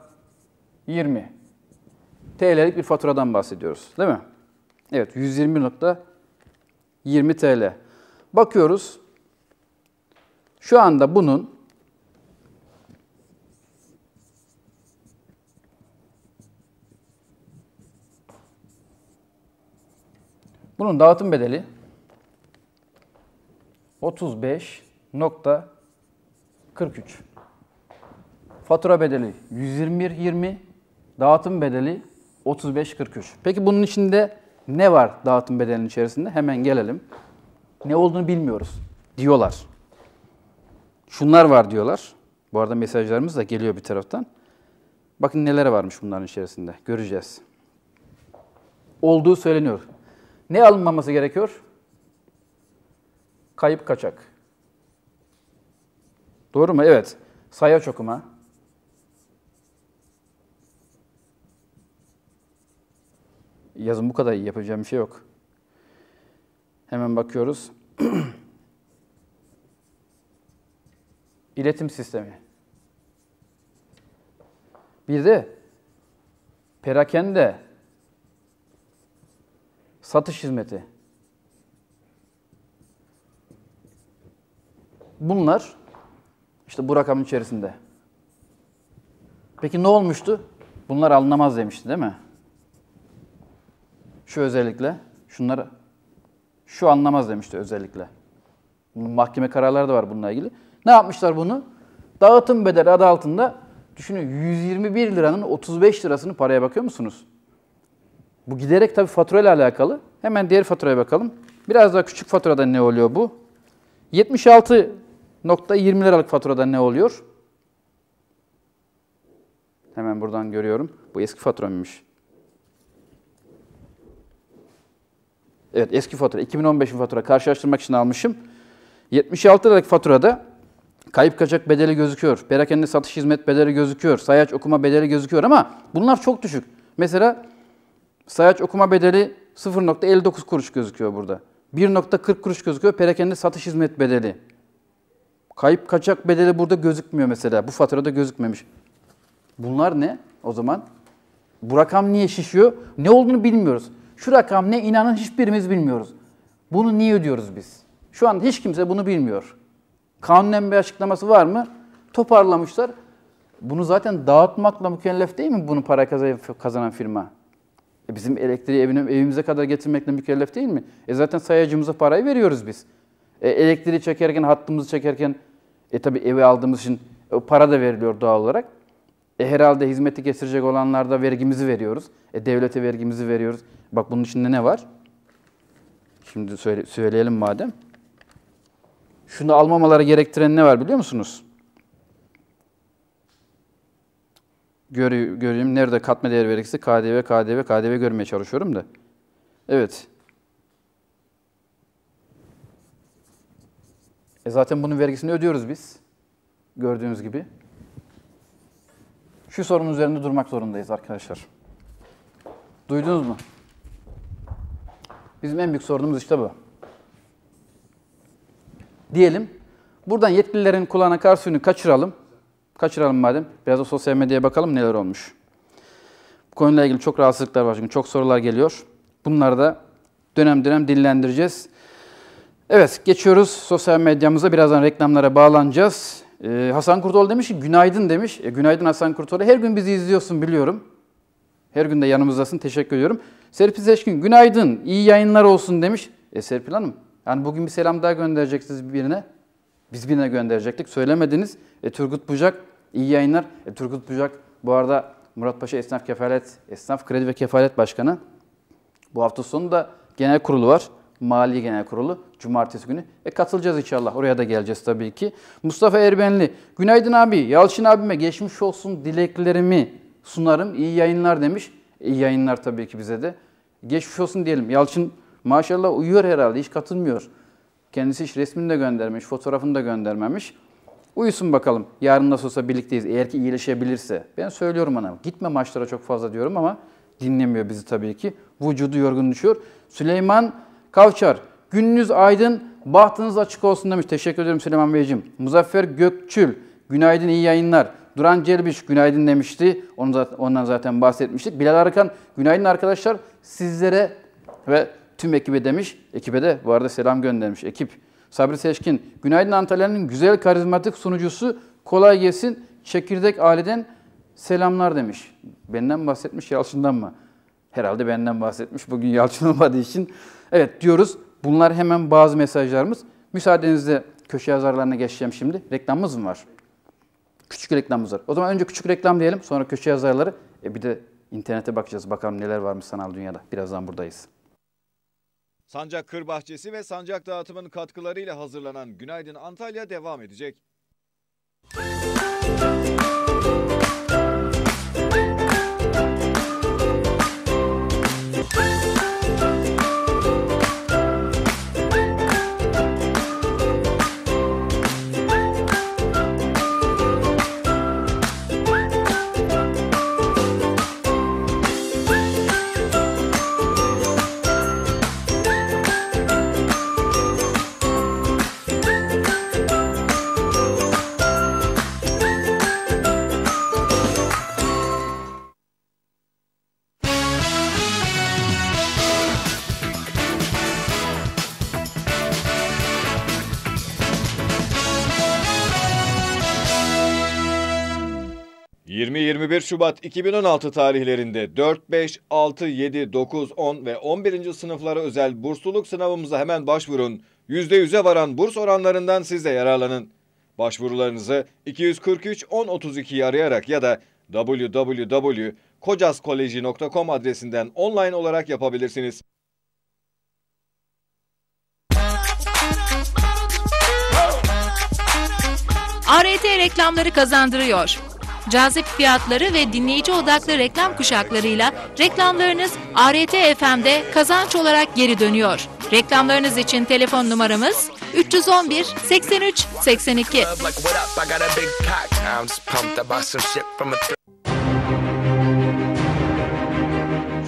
TL'lik bir faturadan bahsediyoruz. Değil mi? Evet 120.20 TL. Bakıyoruz. Şu anda bunun Bunun dağıtım bedeli 35.43. Fatura bedeli 121.20, dağıtım bedeli 35.43. Peki bunun içinde ne var dağıtım bedelinin içerisinde? Hemen gelelim. Ne olduğunu bilmiyoruz diyorlar. Şunlar var diyorlar. Bu arada mesajlarımız da geliyor bir taraftan. Bakın neler varmış bunların içerisinde. Göreceğiz. Olduğu söyleniyor. Ne alınmaması gerekiyor? Kayıp kaçak. Doğru mu? Evet. Sayaç çokuma Yazın bu kadar iyi yapacağım bir şey yok. Hemen bakıyoruz. İletim sistemi. Bir de perakende satış hizmeti. Bunlar işte bu rakamın içerisinde. Peki ne olmuştu? Bunlar alınamaz demişti değil mi? Şu özellikle, şunları şu anlamaz demişti özellikle. Mahkeme kararları da var bununla ilgili. Ne yapmışlar bunu? Dağıtım bedeli adı altında düşünün 121 liranın 35 lirasını paraya bakıyor musunuz? Bu giderek tabii fatura ile alakalı. Hemen diğer faturaya bakalım. Biraz daha küçük faturada ne oluyor bu? 76.20 liralık faturada ne oluyor? Hemen buradan görüyorum. Bu eski faturammış. Evet eski fatura. 2015'in fatura. Karşılaştırmak için almışım. 76 liralık faturada kayıp kaçak bedeli gözüküyor. Perakende satış hizmet bedeli gözüküyor. Sayaç okuma bedeli gözüküyor ama bunlar çok düşük. Mesela Sayaç okuma bedeli 0.59 kuruş gözüküyor burada. 1.40 kuruş gözüküyor perakende satış hizmet bedeli. Kayıp kaçak bedeli burada gözükmüyor mesela. Bu faturada gözükmemiş. Bunlar ne o zaman? Bu rakam niye şişiyor? Ne olduğunu bilmiyoruz. Şu rakam ne inanın hiçbirimiz bilmiyoruz. Bunu niye ödüyoruz biz? Şu an hiç kimse bunu bilmiyor. Kanunen bir açıklaması var mı? Toparlamışlar. Bunu zaten dağıtmakla mükellef değil mi bunu para kazanan firma? E bizim elektriği evine, evimize kadar getirmekle mükellef değil mi? E zaten sayacımıza parayı veriyoruz biz. E elektriği çekerken, hattımızı çekerken, e tabii evi aldığımız için e, para da veriliyor doğal olarak. E herhalde hizmeti getirecek olanlarda vergimizi veriyoruz. E devlete vergimizi veriyoruz. Bak bunun içinde ne var? Şimdi söyle, söyleyelim madem. Şunu almamaları gerektiren ne var biliyor musunuz? Göreyim görünüm nerede katma değer vergisi KDV, KDV, KDV görmeye çalışıyorum da. Evet. E zaten bunun vergisini ödüyoruz biz. Gördüğünüz gibi. Şu sorunun üzerinde durmak zorundayız arkadaşlar. Duydunuz mu? Bizim en büyük sorunumuz işte bu. Diyelim, buradan yetkililerin kulağına kar suyunu kaçıralım. Kaçıralım madem. Biraz da sosyal medyaya bakalım neler olmuş. Bu konuyla ilgili çok rahatsızlıklar var çünkü çok sorular geliyor. Bunları da dönem dönem dinlendireceğiz. Evet geçiyoruz sosyal medyamıza. Birazdan reklamlara bağlanacağız. Ee, Hasan Kurtoğlu demiş ki günaydın demiş. E, günaydın Hasan Kurtoğlu. Her gün bizi izliyorsun biliyorum. Her gün de yanımızdasın. Teşekkür ediyorum. Serpil Seçkin günaydın. İyi yayınlar olsun demiş. E Serpil Hanım yani bugün bir selam daha göndereceksiniz birine. Biz birine gönderecektik. Söylemediniz. E, Turgut Bucak iyi yayınlar. E, Turgut Bucak bu arada Murat Paşa Esnaf Kefalet, Esnaf Kredi ve Kefalet Başkanı. Bu hafta sonu da genel kurulu var. Mali Genel Kurulu cumartesi günü. E katılacağız inşallah. Oraya da geleceğiz tabii ki. Mustafa Erbenli, günaydın abi. Yalçın abime geçmiş olsun dileklerimi sunarım. İyi yayınlar demiş. E, iyi yayınlar tabii ki bize de. Geçmiş olsun diyelim. Yalçın maşallah uyuyor herhalde. Hiç katılmıyor. Kendisi hiç resmini de göndermiş, fotoğrafını da göndermemiş. Uyusun bakalım. Yarın nasıl olsa birlikteyiz. Eğer ki iyileşebilirse. Ben söylüyorum ona. Gitme maçlara çok fazla diyorum ama dinlemiyor bizi tabii ki. Vücudu yorgun düşüyor. Süleyman Kavçar. Gününüz aydın, bahtınız açık olsun demiş. Teşekkür ederim Süleyman Beyciğim. Muzaffer Gökçül. Günaydın, iyi yayınlar. Duran Celbiş günaydın demişti. Onu zaten, ondan zaten bahsetmiştik. Bilal Arkan günaydın arkadaşlar. Sizlere ve tüm ekibe demiş. Ekibe de bu arada selam göndermiş. Ekip Sabri Seçkin. Günaydın Antalya'nın güzel karizmatik sunucusu kolay gelsin. Çekirdek aileden selamlar demiş. Benden bahsetmiş Yalçın'dan mı? Herhalde benden bahsetmiş. Bugün Yalçın olmadığı için. Evet diyoruz. Bunlar hemen bazı mesajlarımız. Müsaadenizle köşe yazarlarına geçeceğim şimdi. Reklamımız mı var? Küçük reklamımız var. O zaman önce küçük reklam diyelim. Sonra köşe yazarları. E bir de internete bakacağız. Bakalım neler varmış sanal dünyada. Birazdan buradayız. Sancak Kır Bahçesi ve sancak dağıtımın katkılarıyla hazırlanan Günaydın Antalya devam edecek. 21 Şubat 2016 tarihlerinde 4, 5, 6, 7, 9, 10 ve 11. sınıflara özel bursluluk sınavımıza hemen başvurun. %100'e varan burs oranlarından siz de yararlanın. Başvurularınızı 243 1032'yi arayarak ya da www.kocaskolej.com adresinden online olarak yapabilirsiniz. ART reklamları kazandırıyor cazip fiyatları ve dinleyici odaklı reklam kuşaklarıyla reklamlarınız ART FM'de kazanç olarak geri dönüyor. Reklamlarınız için telefon numaramız 311 83 82.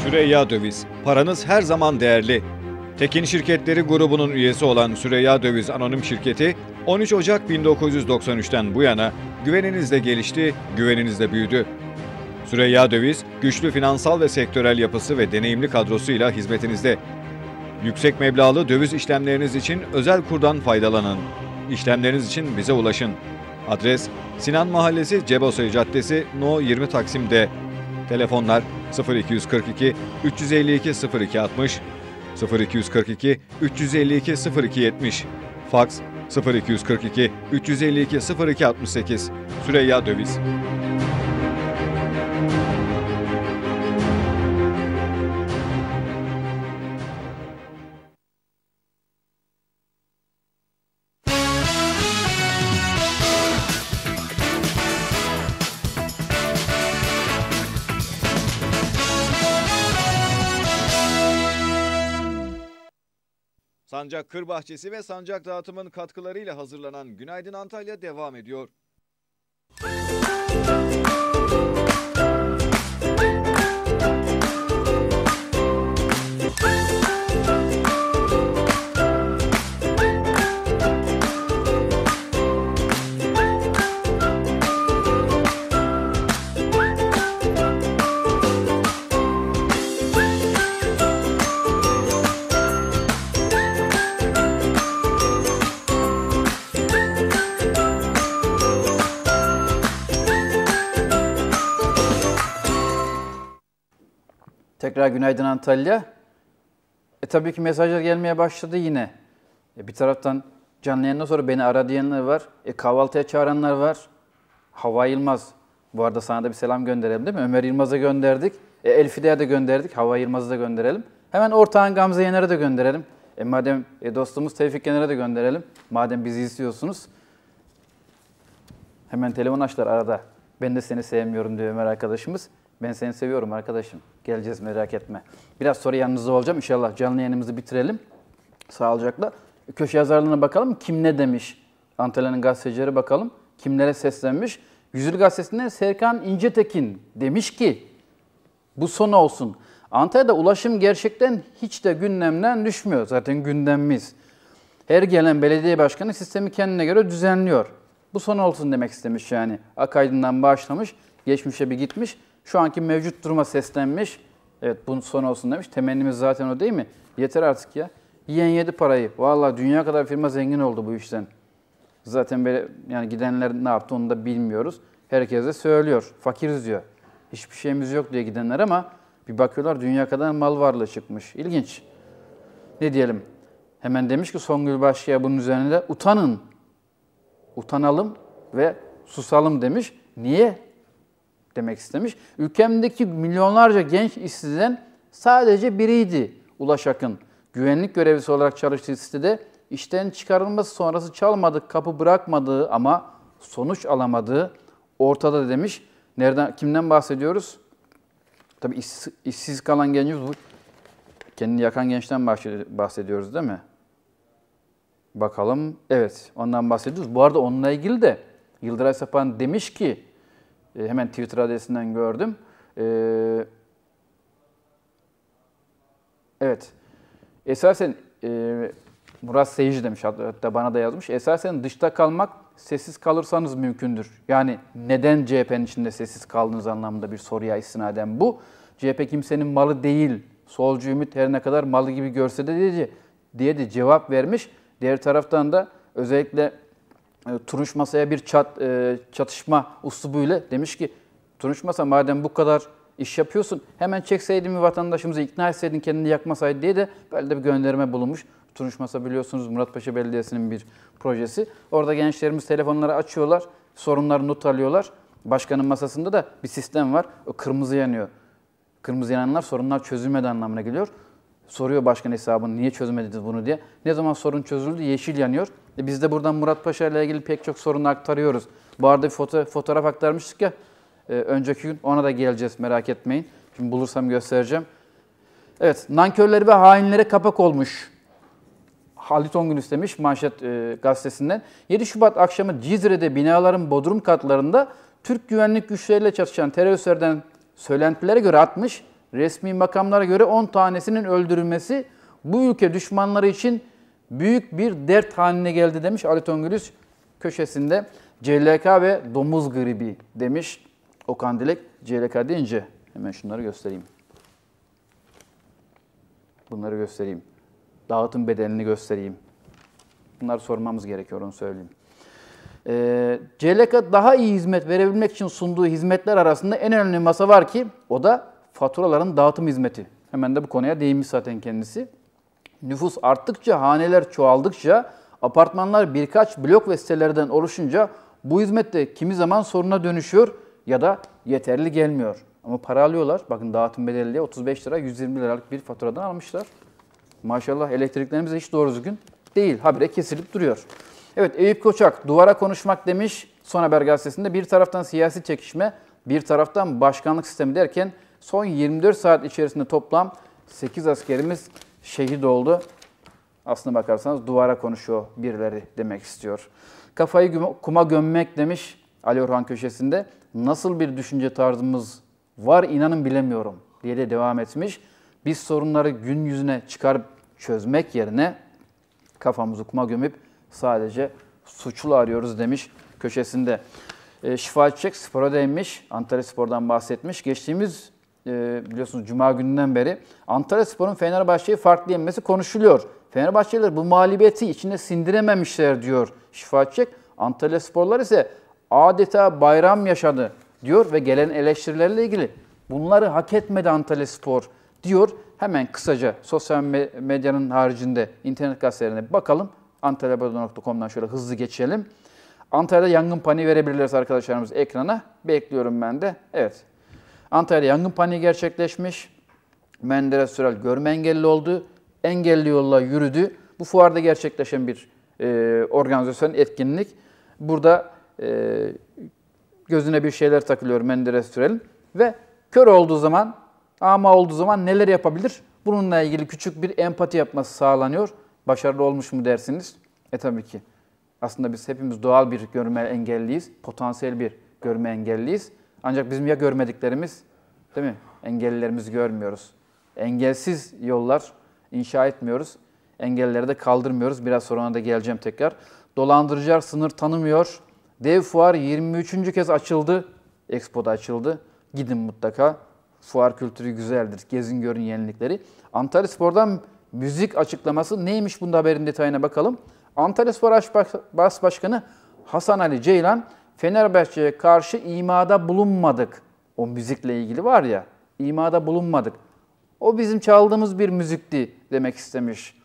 Süreyya Döviz, paranız her zaman değerli. Tekin Şirketleri grubunun üyesi olan Süreya Döviz Anonim Şirketi 13 Ocak 1993'ten bu yana güveninizle gelişti, güveninizle büyüdü. Süreya Döviz, güçlü finansal ve sektörel yapısı ve deneyimli kadrosuyla hizmetinizde. Yüksek meblağlı döviz işlemleriniz için özel kurdan faydalanın. İşlemleriniz için bize ulaşın. Adres Sinan Mahallesi Cebosoy Caddesi No 20 Taksim'de. Telefonlar 0242 352 0260 0242 352 0270 Fax 0242 352 0268 Süreyya Döviz Sancak Kır Bahçesi ve Sancak Dağıtım'ın katkılarıyla hazırlanan Günaydın Antalya devam ediyor. Tekrar günaydın Antalya. E, tabii ki mesajlar gelmeye başladı yine. E, bir taraftan canlı yayından sonra beni ara diyenler var. E, kahvaltıya çağıranlar var. Hava Yılmaz. Bu arada sana da bir selam gönderelim değil mi? Ömer Yılmaz'a gönderdik. E, Elfide'ye de gönderdik. Hava Yılmaz'a da gönderelim. Hemen ortağın Gamze Yener'e de gönderelim. E, madem e, dostumuz Tevfik Yener'e de gönderelim. Madem bizi istiyorsunuz. Hemen telefon açlar arada. Ben de seni sevmiyorum diyor Ömer arkadaşımız. Ben seni seviyorum arkadaşım. Geleceğiz merak etme. Biraz sonra yanınızda olacağım. İnşallah canlı yayınımızı bitirelim. Sağlıcakla. Köşe yazarlığına bakalım. Kim ne demiş? Antalya'nın gazetecileri bakalım. Kimlere seslenmiş? Yüzül Gazetesi'nde Serkan İncetekin demiş ki bu son olsun. Antalya'da ulaşım gerçekten hiç de gündemden düşmüyor. Zaten gündemimiz. Her gelen belediye başkanı sistemi kendine göre düzenliyor. Bu son olsun demek istemiş yani. Akaydın'dan başlamış, geçmişe bir gitmiş şu anki mevcut duruma seslenmiş. Evet bunun son olsun demiş. Temennimiz zaten o değil mi? Yeter artık ya. Yiyen yedi parayı. Valla dünya kadar firma zengin oldu bu işten. Zaten böyle yani gidenler ne yaptı onu da bilmiyoruz. Herkese söylüyor. Fakiriz diyor. Hiçbir şeyimiz yok diye gidenler ama bir bakıyorlar dünya kadar mal varlığı çıkmış. İlginç. Ne diyelim? Hemen demiş ki Songül Başya bunun üzerine de utanın. Utanalım ve susalım demiş. Niye? demek istemiş. Ülkemdeki milyonlarca genç işsizden sadece biriydi Ulaş Akın. Güvenlik görevlisi olarak çalıştığı sitede işten çıkarılması sonrası çalmadık kapı bırakmadığı ama sonuç alamadığı ortada demiş. Nereden kimden bahsediyoruz? tabi işsiz, işsiz kalan gencimiz bu. Kendini yakan gençten bahsediyoruz değil mi? Bakalım. Evet, ondan bahsediyoruz. Bu arada onunla ilgili de Yıldıray Sapan demiş ki e, hemen Twitter adresinden gördüm. E, evet. Esasen e, Murat Seyici demiş hatta bana da yazmış. Esasen dışta kalmak sessiz kalırsanız mümkündür. Yani neden CHP'nin içinde sessiz kaldığınız anlamında bir soruya istinaden bu. CHP kimsenin malı değil. Solcu Ümit her ne kadar malı gibi görse de diye, diye de cevap vermiş. Diğer taraftan da özellikle e, Turunç Masa'ya bir çat, e, çatışma uslubuyla demiş ki Turunç Masa madem bu kadar iş yapıyorsun hemen çekseydin bir vatandaşımızı ikna etseydin kendini yakmasaydı diye de böyle bir gönderme bulunmuş. Turunç Masa biliyorsunuz Muratpaşa Belediyesi'nin bir projesi. Orada gençlerimiz telefonları açıyorlar, sorunları not alıyorlar. Başkanın masasında da bir sistem var. O kırmızı yanıyor. Kırmızı yananlar sorunlar çözülmedi anlamına geliyor. Soruyor başkan hesabını niye çözmediniz bunu diye. Ne zaman sorun çözüldü yeşil yanıyor biz de buradan Murat Paşa ile ilgili pek çok sorunu aktarıyoruz. Bu arada bir foto, fotoğraf aktarmıştık ya e, önceki gün. Ona da geleceğiz merak etmeyin. Şimdi bulursam göstereceğim. Evet, nankörleri ve hainlere kapak olmuş. Halit Ongül istemiş manşet e, gazetesinden. 7 Şubat akşamı Cizre'de binaların bodrum katlarında Türk güvenlik güçleriyle çatışan teröristlerden söylentilere göre 60, resmi makamlara göre 10 tanesinin öldürülmesi bu ülke düşmanları için büyük bir dert haline geldi demiş Ali Tongülüs köşesinde. CLK ve domuz gribi demiş Okan Dilek CLK deyince. Hemen şunları göstereyim. Bunları göstereyim. Dağıtım bedelini göstereyim. Bunları sormamız gerekiyor onu söyleyeyim. E, ee, CLK daha iyi hizmet verebilmek için sunduğu hizmetler arasında en önemli masa var ki o da faturaların dağıtım hizmeti. Hemen de bu konuya değinmiş zaten kendisi. Nüfus arttıkça, haneler çoğaldıkça, apartmanlar birkaç blok ve sitelerden oluşunca bu hizmet de kimi zaman soruna dönüşüyor ya da yeterli gelmiyor. Ama para alıyorlar. Bakın dağıtım bedeliyle 35 lira 120 liralık bir faturadan almışlar. Maşallah elektriklerimiz hiç doğru düzgün değil. Habire kesilip duruyor. Evet Eyüp Koçak duvara konuşmak demiş Son Haber gazetesinde bir taraftan siyasi çekişme, bir taraftan başkanlık sistemi derken son 24 saat içerisinde toplam 8 askerimiz şehit oldu. Aslına bakarsanız duvara konuşuyor birileri demek istiyor. Kafayı kuma gömmek demiş Ali Orhan köşesinde. Nasıl bir düşünce tarzımız var inanın bilemiyorum diye de devam etmiş. Biz sorunları gün yüzüne çıkarıp çözmek yerine kafamızı kuma gömüp sadece suçlu arıyoruz demiş köşesinde. E, Şifa Çiçek spora değinmiş. Antalya Spor'dan bahsetmiş. Geçtiğimiz e, biliyorsunuz Cuma gününden beri Antalya Spor'un Fenerbahçe'yi farklı yenmesi konuşuluyor. Fenerbahçeliler bu mağlubiyeti içinde sindirememişler diyor Şifa Çiçek. Antalya Sporlar ise adeta bayram yaşadı diyor ve gelen eleştirilerle ilgili bunları hak etmedi Antalya Spor diyor. Hemen kısaca sosyal medyanın haricinde internet gazetelerine bakalım. Antalyabado.com'dan şöyle hızlı geçelim. Antalya'da yangın paniği verebiliriz arkadaşlarımız ekrana. Bekliyorum ben de. Evet Antalya'da yangın paniği gerçekleşmiş. Menderes Sürel görme engelli oldu. Engelli yolla yürüdü. Bu fuarda gerçekleşen bir e, organizasyon, etkinlik. Burada e, gözüne bir şeyler takılıyor Menderes Sürel'in. Ve kör olduğu zaman, ama olduğu zaman neler yapabilir? Bununla ilgili küçük bir empati yapması sağlanıyor. Başarılı olmuş mu dersiniz? E tabii ki. Aslında biz hepimiz doğal bir görme engelliyiz. Potansiyel bir görme engelliyiz. Ancak bizim ya görmediklerimiz, değil mi? Engellilerimizi görmüyoruz. Engelsiz yollar inşa etmiyoruz. Engelleri de kaldırmıyoruz. Biraz sonra da geleceğim tekrar. Dolandırıcılar sınır tanımıyor. Dev fuar 23. kez açıldı. Expo'da açıldı. Gidin mutlaka. Fuar kültürü güzeldir. Gezin görün yenilikleri. Antalya Spor'dan müzik açıklaması neymiş bunda haberin detayına bakalım. Antalya Spor Baş Başkanı Hasan Ali Ceylan Fenerbahçe'ye karşı imada bulunmadık. O müzikle ilgili var ya, imada bulunmadık. O bizim çaldığımız bir müzikti demek istemiş.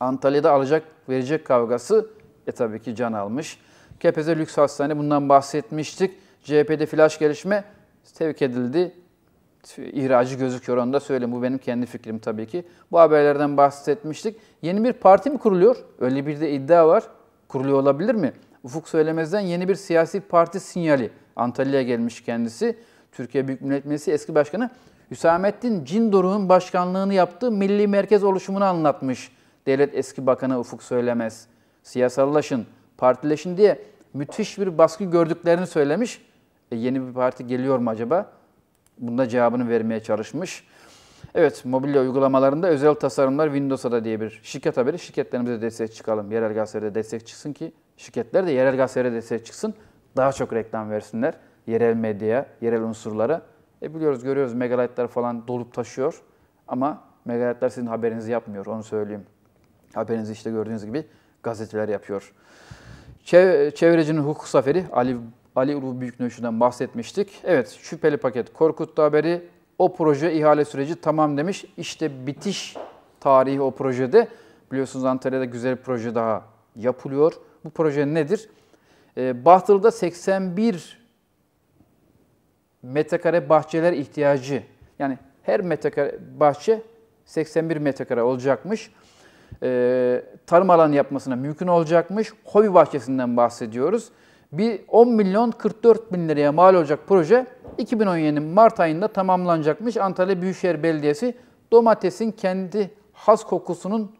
Antalya'da alacak verecek kavgası e tabii ki can almış. Kepeze Lüks Hastane bundan bahsetmiştik. CHP'de flash gelişme tevk edildi. İhracı gözüküyor onu da söyleyeyim. Bu benim kendi fikrim tabii ki. Bu haberlerden bahsetmiştik. Yeni bir parti mi kuruluyor? Öyle bir de iddia var. Kuruluyor olabilir mi? Ufuk Söylemez'den yeni bir siyasi parti sinyali. Antalya'ya gelmiş kendisi. Türkiye Büyük Millet Meclisi eski başkanı Hüsamettin Cindoruk'un başkanlığını yaptığı milli merkez oluşumunu anlatmış. Devlet eski bakanı Ufuk Söylemez. Siyasallaşın, partileşin diye müthiş bir baskı gördüklerini söylemiş. E, yeni bir parti geliyor mu acaba? Bunda cevabını vermeye çalışmış. Evet, mobilya uygulamalarında özel tasarımlar Windows'a da diye bir şirket haberi. Şirketlerimize destek çıkalım. Yerel gazetelere destek çıksın ki şirketler de yerel gazetelere destek çıksın. Daha çok reklam versinler. Yerel medyaya, yerel unsurlara. E biliyoruz, görüyoruz megalitler falan dolup taşıyor. Ama megalitler sizin haberinizi yapmıyor, onu söyleyeyim. Haberinizi işte gördüğünüz gibi gazeteler yapıyor. çevrecinin hukuk zaferi Ali Ali Ulu Büyüknöşü'den bahsetmiştik. Evet, şüpheli paket Korkut'ta haberi o proje ihale süreci tamam demiş. İşte bitiş tarihi o projede. Biliyorsunuz Antalya'da güzel bir proje daha yapılıyor. Bu proje nedir? E, ee, Bahtıl'da 81 metrekare bahçeler ihtiyacı. Yani her metrekare bahçe 81 metrekare olacakmış. E, tarım alanı yapmasına mümkün olacakmış. Hobi bahçesinden bahsediyoruz bir 10 milyon 44 bin liraya mal olacak proje 2017'nin Mart ayında tamamlanacakmış. Antalya Büyükşehir Belediyesi domatesin kendi has kokusunun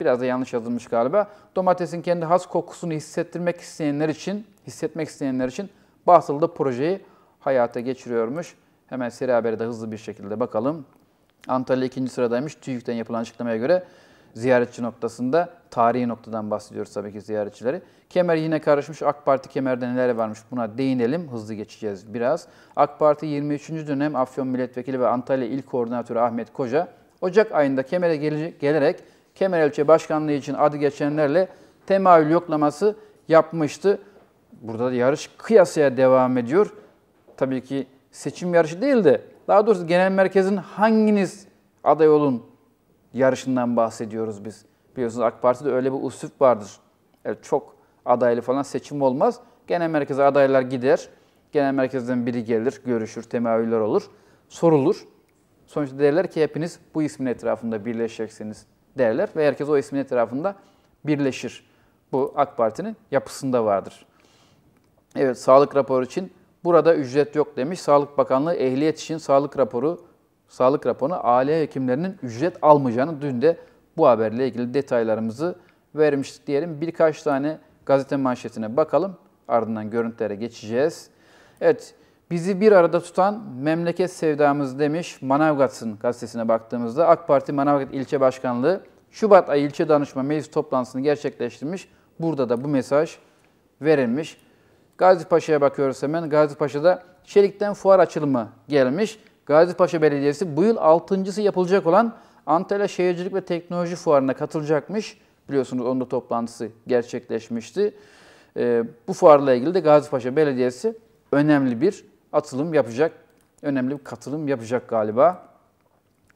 biraz da yanlış yazılmış galiba. Domatesin kendi has kokusunu hissettirmek isteyenler için, hissetmek isteyenler için Basıl'da projeyi hayata geçiriyormuş. Hemen seri haberi de hızlı bir şekilde bakalım. Antalya ikinci sıradaymış TÜİK'ten yapılan açıklamaya göre ziyaretçi noktasında tarihi noktadan bahsediyoruz tabii ki ziyaretçileri. Kemer yine karışmış. AK Parti kemerde neler varmış buna değinelim. Hızlı geçeceğiz biraz. AK Parti 23. dönem Afyon Milletvekili ve Antalya İl Koordinatörü Ahmet Koca Ocak ayında Kemer'e gelerek Kemer Elçe Başkanlığı için adı geçenlerle temayül yoklaması yapmıştı. Burada da yarış kıyasaya devam ediyor. Tabii ki seçim yarışı değil de daha doğrusu genel merkezin hanginiz aday olun yarışından bahsediyoruz biz. Biliyorsunuz AK Parti'de öyle bir usuf vardır. Yani e, çok adaylı falan seçim olmaz. Genel merkeze adaylar gider. Genel merkezden biri gelir, görüşür, temayüller olur, sorulur. Sonuçta derler ki hepiniz bu ismin etrafında birleşeceksiniz derler ve herkes o ismin etrafında birleşir. Bu AK Parti'nin yapısında vardır. Evet, sağlık raporu için burada ücret yok demiş. Sağlık Bakanlığı ehliyet için sağlık raporu sağlık raporuna aile hekimlerinin ücret almayacağını dün de bu haberle ilgili detaylarımızı vermiştik diyelim. Birkaç tane gazete manşetine bakalım. Ardından görüntülere geçeceğiz. Evet, bizi bir arada tutan memleket sevdamız demiş Manavgat'ın gazetesine baktığımızda AK Parti Manavgat İlçe Başkanlığı Şubat ayı ilçe danışma meclis toplantısını gerçekleştirmiş. Burada da bu mesaj verilmiş. Gazi Paşa'ya bakıyoruz hemen. Gazi Paşa'da çelikten fuar açılımı gelmiş. Gazipaşa Belediyesi bu yıl 6.sı yapılacak olan Antalya Şehircilik ve Teknoloji Fuarı'na katılacakmış. Biliyorsunuz onun da toplantısı gerçekleşmişti. Ee, bu fuarla ilgili de Gazipaşa Belediyesi önemli bir atılım yapacak. Önemli bir katılım yapacak galiba.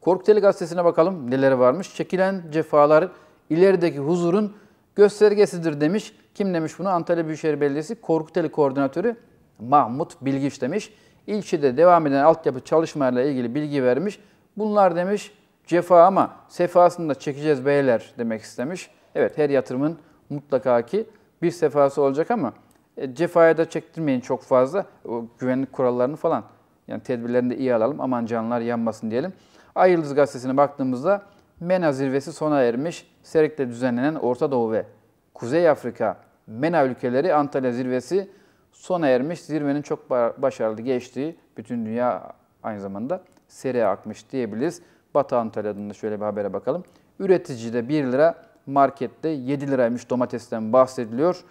Korkuteli gazetesine bakalım neler varmış. Çekilen cefalar ilerideki huzurun göstergesidir demiş. Kim demiş bunu? Antalya Büyükşehir Belediyesi Korkuteli Koordinatörü Mahmut Bilgiç demiş. İlçede devam eden altyapı çalışmalarıyla ilgili bilgi vermiş. Bunlar demiş cefa ama sefasını da çekeceğiz beyler demek istemiş. Evet her yatırımın mutlaka ki bir sefası olacak ama e, cefaya da çektirmeyin çok fazla. O güvenlik kurallarını falan yani tedbirlerini de iyi alalım aman canlar yanmasın diyelim. Ay Yıldız Gazetesi'ne baktığımızda MENA zirvesi sona ermiş. Serek'te düzenlenen Orta Doğu ve Kuzey Afrika MENA ülkeleri Antalya zirvesi sona ermiş, zirvenin çok başarılı geçtiği, bütün dünya aynı zamanda seriye akmış diyebiliriz. Batı Antalya'dan da şöyle bir habere bakalım. Üreticide 1 lira, markette 7 liraymış domatesten bahsediliyor.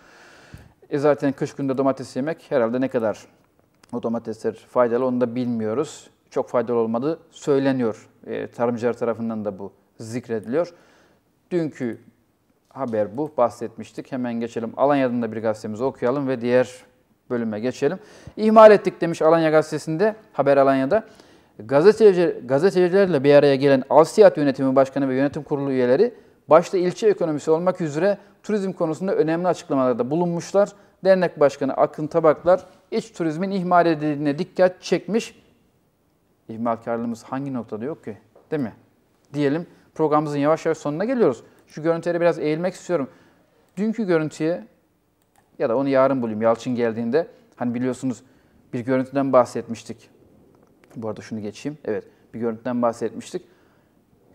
E zaten kış günde domates yemek herhalde ne kadar o domatesler faydalı onu da bilmiyoruz. Çok faydalı olmadı söyleniyor. E, tarımcılar tarafından da bu zikrediliyor. Dünkü haber bu bahsetmiştik. Hemen geçelim Alanya'dan da bir gazetemizi okuyalım ve diğer bölüme geçelim. İhmal ettik demiş Alanya Gazetesi'nde, Haber Alanya'da. Gazeteciler, gazetecilerle bir araya gelen Alsiyat Yönetimi Başkanı ve Yönetim Kurulu üyeleri başta ilçe ekonomisi olmak üzere turizm konusunda önemli açıklamalarda bulunmuşlar. Dernek Başkanı Akın Tabaklar iç turizmin ihmal edildiğine dikkat çekmiş. İhmalkarlığımız hangi noktada yok ki? Değil mi? Diyelim programımızın yavaş yavaş sonuna geliyoruz. Şu görüntüye biraz eğilmek istiyorum. Dünkü görüntüye ya da onu yarın bulayım. Yalçın geldiğinde hani biliyorsunuz bir görüntüden bahsetmiştik. Bu arada şunu geçeyim. Evet bir görüntüden bahsetmiştik.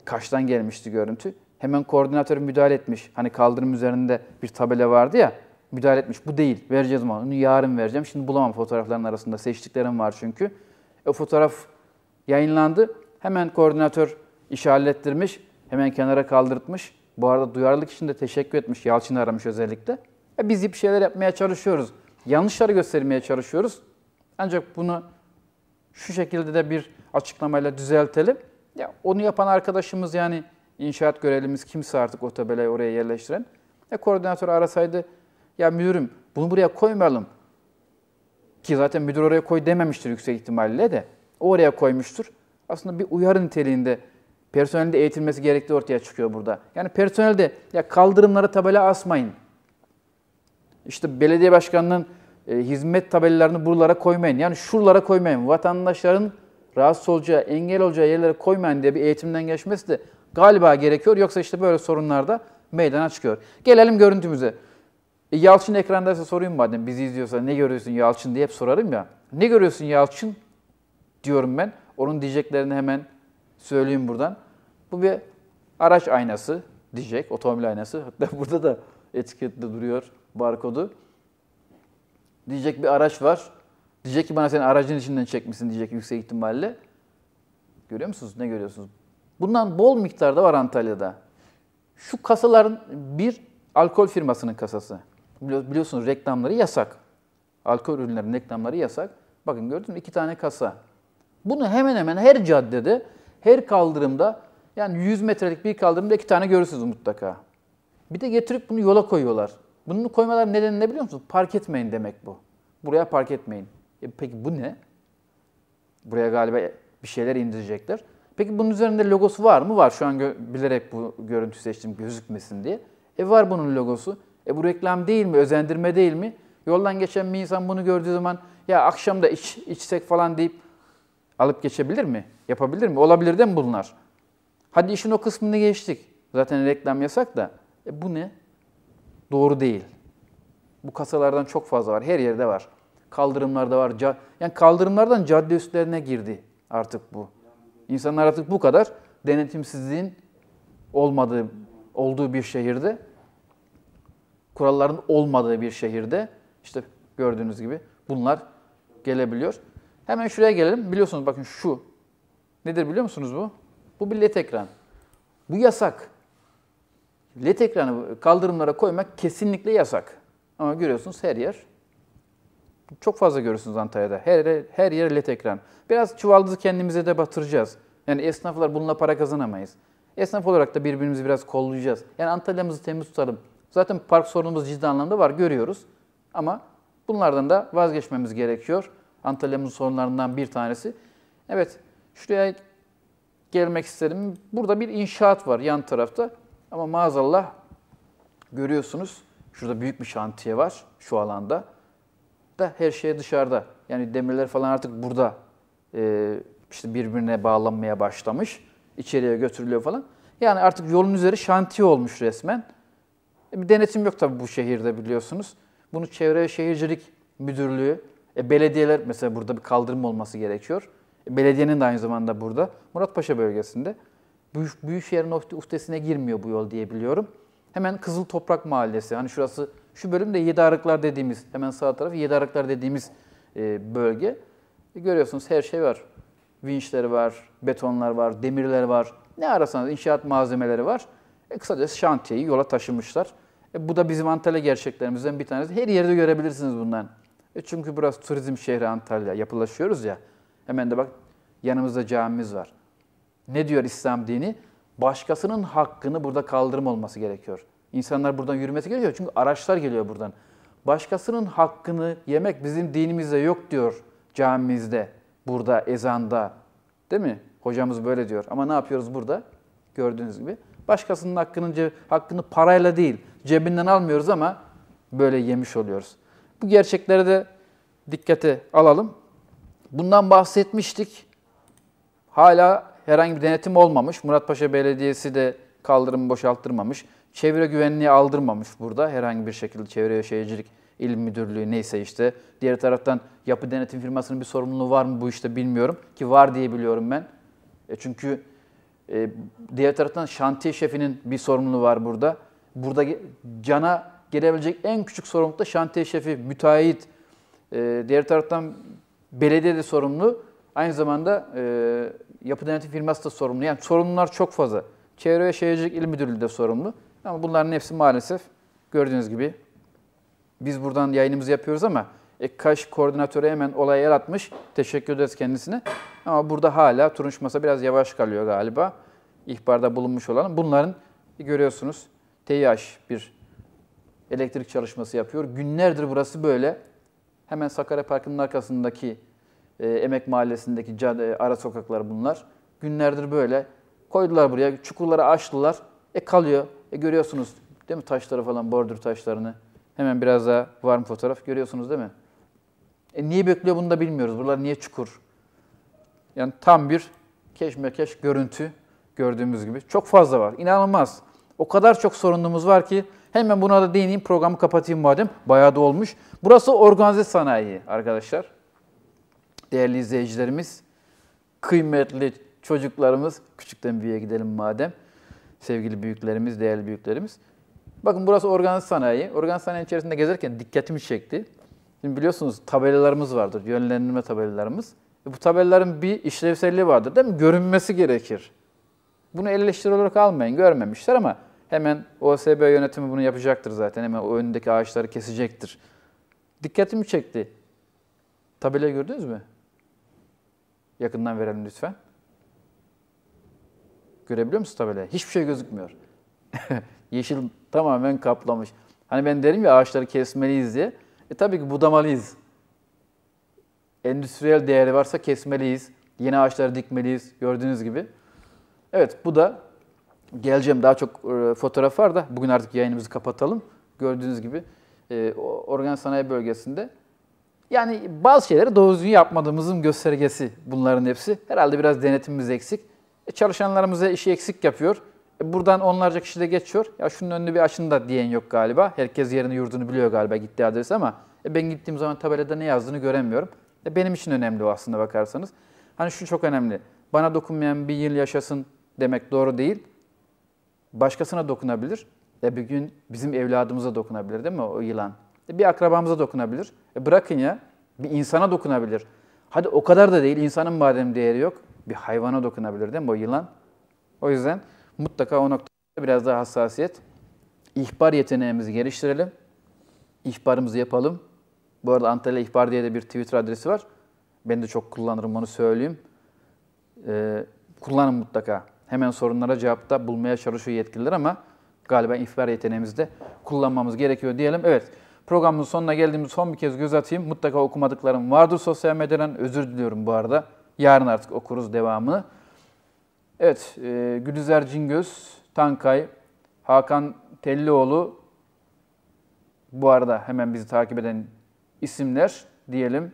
Kaçtan gelmişti görüntü? Hemen koordinatör müdahale etmiş. Hani kaldırım üzerinde bir tabela vardı ya. Müdahale etmiş. Bu değil. Vereceğiz onu. Onu yarın vereceğim. Şimdi bulamam fotoğrafların arasında. Seçtiklerim var çünkü. E, o fotoğraf yayınlandı. Hemen koordinatör işaretlettirmiş. Hemen kenara kaldırtmış. Bu arada duyarlılık için de teşekkür etmiş. Yalçın'ı aramış özellikle. E biz bir şeyler yapmaya çalışıyoruz. Yanlışları göstermeye çalışıyoruz. Ancak bunu şu şekilde de bir açıklamayla düzeltelim. Ya onu yapan arkadaşımız yani inşaat görevlimiz kimse artık o tabelayı oraya yerleştiren. Ya koordinatör arasaydı ya müdürüm bunu buraya koymayalım. Ki zaten müdür oraya koy dememiştir yüksek ihtimalle de. oraya koymuştur. Aslında bir uyarı niteliğinde personelde eğitilmesi gerektiği ortaya çıkıyor burada. Yani personelde ya kaldırımlara tabela asmayın. İşte belediye başkanının e, hizmet tabelalarını buralara koymayın. Yani şuralara koymayın. Vatandaşların rahatsız olacağı, engel olacağı yerlere koymayın diye bir eğitimden geçmesi de galiba gerekiyor. Yoksa işte böyle sorunlarda meydana çıkıyor. Gelelim görüntümüze. E, Yalçın ekrandaysa sorayım madem bizi izliyorsa ne görüyorsun Yalçın diye hep sorarım ya. Ne görüyorsun Yalçın diyorum ben. Onun diyeceklerini hemen söyleyeyim buradan. Bu bir araç aynası diyecek, otomobil aynası. Hatta burada da etikette duruyor barkodu. Diyecek bir araç var. Diyecek ki bana senin aracın içinden çekmişsin diyecek yüksek ihtimalle. Görüyor musunuz? Ne görüyorsunuz? Bundan bol miktarda var Antalya'da. Şu kasaların bir alkol firmasının kasası. Biliyorsunuz reklamları yasak. Alkol ürünlerinin reklamları yasak. Bakın gördünüz mü? iki tane kasa. Bunu hemen hemen her caddede, her kaldırımda yani 100 metrelik bir kaldırımda iki tane görürsünüz mutlaka. Bir de getirip bunu yola koyuyorlar. Bunu koymaların nedeni ne biliyor musunuz? Park etmeyin demek bu. Buraya park etmeyin. E peki bu ne? Buraya galiba bir şeyler indirecekler. Peki bunun üzerinde logosu var mı? Var. Şu an bilerek bu görüntü seçtim gözükmesin diye. E var bunun logosu. E bu reklam değil mi? Özendirme değil mi? Yoldan geçen bir insan bunu gördüğü zaman ya akşam da iç, içsek falan deyip alıp geçebilir mi? Yapabilir mi? Olabilir de mi bunlar? Hadi işin o kısmını geçtik. Zaten reklam yasak da. E bu ne? doğru değil. Bu kasalardan çok fazla var. Her yerde var. Kaldırımlarda var. Yani kaldırımlardan cadde üstlerine girdi artık bu. İnsanlar artık bu kadar denetimsizliğin olmadığı olduğu bir şehirde kuralların olmadığı bir şehirde işte gördüğünüz gibi bunlar gelebiliyor. Hemen şuraya gelelim. Biliyorsunuz bakın şu nedir biliyor musunuz bu? Bu bir led ekran. Bu yasak. LED ekranı kaldırımlara koymak kesinlikle yasak. Ama görüyorsunuz her yer. Çok fazla görüyorsunuz Antalya'da. Her, her yer LED ekran. Biraz çuvaldızı kendimize de batıracağız. Yani esnaflar bununla para kazanamayız. Esnaf olarak da birbirimizi biraz kollayacağız. Yani Antalya'mızı temiz tutalım. Zaten park sorunumuz ciddi anlamda var görüyoruz. Ama bunlardan da vazgeçmemiz gerekiyor. Antalya'mızın sorunlarından bir tanesi. Evet şuraya gelmek istedim. Burada bir inşaat var yan tarafta. Ama maazallah görüyorsunuz şurada büyük bir şantiye var şu alanda. Da her şey dışarıda. Yani demirler falan artık burada e, işte birbirine bağlanmaya başlamış. İçeriye götürülüyor falan. Yani artık yolun üzeri şantiye olmuş resmen. E, bir denetim yok tabii bu şehirde biliyorsunuz. Bunu Çevre ve Şehircilik Müdürlüğü, e, belediyeler mesela burada bir kaldırım olması gerekiyor. E, belediyenin de aynı zamanda burada. Muratpaşa bölgesinde büyük büyük yerin uhdesine girmiyor bu yol diye biliyorum. Hemen Kızıl Toprak Mahallesi. Hani şurası şu bölümde Yedi Arıklar dediğimiz, hemen sağ tarafı Yedi Arıklar dediğimiz e, bölge. E, görüyorsunuz her şey var. Vinçleri var, betonlar var, demirler var. Ne arasanız inşaat malzemeleri var. E, kısacası şantiyeyi yola taşımışlar. E, bu da bizim Antalya gerçeklerimizden bir tanesi. Her yerde görebilirsiniz bundan. E, çünkü burası turizm şehri Antalya. Yapılaşıyoruz ya. Hemen de bak yanımızda camimiz var. Ne diyor İslam dini? Başkasının hakkını burada kaldırım olması gerekiyor. İnsanlar buradan yürümesi gerekiyor çünkü araçlar geliyor buradan. Başkasının hakkını yemek bizim dinimizde yok diyor camimizde, burada, ezanda. Değil mi? Hocamız böyle diyor. Ama ne yapıyoruz burada? Gördüğünüz gibi. Başkasının hakkını, hakkını parayla değil, cebinden almıyoruz ama böyle yemiş oluyoruz. Bu gerçeklere de dikkate alalım. Bundan bahsetmiştik. Hala herhangi bir denetim olmamış. Muratpaşa Belediyesi de kaldırımı boşalttırmamış. Çevre güvenliği aldırmamış burada herhangi bir şekilde Çevre ve Şehircilik İl Müdürlüğü neyse işte. Diğer taraftan yapı denetim firmasının bir sorumluluğu var mı bu işte bilmiyorum ki var diye biliyorum ben. E çünkü e, diğer taraftan şantiye şefinin bir sorumluluğu var burada. Burada cana gelebilecek en küçük sorumluluk da şantiye şefi, müteahhit. E, diğer taraftan belediye de sorumlu. Aynı zamanda e, yapı denetim firması da sorumlu. Yani sorumlular çok fazla. Çevre ve Şehircilik İl Müdürlüğü de sorumlu. Ama bunların hepsi maalesef gördüğünüz gibi biz buradan yayınımızı yapıyoruz ama e, kaş koordinatörü hemen olaya yaratmış. Teşekkür ederiz kendisine. Ama burada hala turunç masa biraz yavaş kalıyor galiba. İhbarda bulunmuş olan. Bunların görüyorsunuz TİH bir elektrik çalışması yapıyor. Günlerdir burası böyle. Hemen Sakarya Parkı'nın arkasındaki e, Emek Mahallesi'ndeki cade, ara sokaklar bunlar. Günlerdir böyle koydular buraya, çukurları açtılar. E kalıyor. E görüyorsunuz değil mi taşları falan, bordür taşlarını. Hemen biraz daha var mı fotoğraf görüyorsunuz değil mi? E niye bekliyor bunu da bilmiyoruz. Buralar niye çukur? Yani tam bir keşmekeş görüntü gördüğümüz gibi. Çok fazla var. İnanılmaz. O kadar çok sorunumuz var ki hemen buna da değineyim programı kapatayım madem. Bayağı da olmuş. Burası organize sanayi arkadaşlar değerli izleyicilerimiz, kıymetli çocuklarımız, küçükten büyüğe gidelim madem, sevgili büyüklerimiz, değerli büyüklerimiz. Bakın burası organ sanayi. Organ sanayi içerisinde gezerken dikkatimi çekti. Şimdi biliyorsunuz tabelalarımız vardır, yönlendirme tabelalarımız. E bu tabelaların bir işlevselliği vardır değil mi? Görünmesi gerekir. Bunu eleştiri olarak almayın, görmemişler ama hemen OSB yönetimi bunu yapacaktır zaten. Hemen o önündeki ağaçları kesecektir. Dikkatimi çekti. Tabela gördünüz mü? Yakından verelim lütfen. Görebiliyor musun tabelayı? Hiçbir şey gözükmüyor. Yeşil tamamen kaplamış. Hani ben derim ya ağaçları kesmeliyiz diye. E tabii ki budamalıyız. Endüstriyel değeri varsa kesmeliyiz. Yeni ağaçları dikmeliyiz gördüğünüz gibi. Evet bu da geleceğim daha çok e, fotoğraf var da bugün artık yayınımızı kapatalım. Gördüğünüz gibi e, organ sanayi bölgesinde yani bazı şeyleri doğru düzgün yapmadığımızın göstergesi bunların hepsi. Herhalde biraz denetimimiz eksik. E, çalışanlarımıza işi eksik yapıyor. E, buradan onlarca kişi de geçiyor. Ya şunun önünü bir açın da diyen yok galiba. Herkes yerini yurdunu biliyor galiba gittiği adres ama e, ben gittiğim zaman tabelada ne yazdığını göremiyorum. E, benim için önemli o aslında bakarsanız. Hani şu çok önemli. Bana dokunmayan bir yıl yaşasın demek doğru değil. Başkasına dokunabilir. Ya e, bir gün bizim evladımıza dokunabilir değil mi o yılan? E, bir akrabamıza dokunabilir. E bırakın ya bir insana dokunabilir. Hadi o kadar da değil insanın madem değeri yok bir hayvana dokunabilir değil mi o yılan? O yüzden mutlaka o noktada biraz daha hassasiyet. İhbar yeteneğimizi geliştirelim. İhbarımızı yapalım. Bu arada Antalya İhbar diye de bir Twitter adresi var. Ben de çok kullanırım onu söyleyeyim. Ee, kullanın mutlaka. Hemen sorunlara cevapta bulmaya çalışıyor yetkililer ama galiba ihbar yeteneğimizi de kullanmamız gerekiyor diyelim. Evet. Programın sonuna geldiğimiz son bir kez göz atayım. Mutlaka okumadıklarım vardır sosyal medyadan. Özür diliyorum bu arada. Yarın artık okuruz devamını. Evet, e, Gülizar Cingöz, Tankay, Hakan Tellioğlu, bu arada hemen bizi takip eden isimler diyelim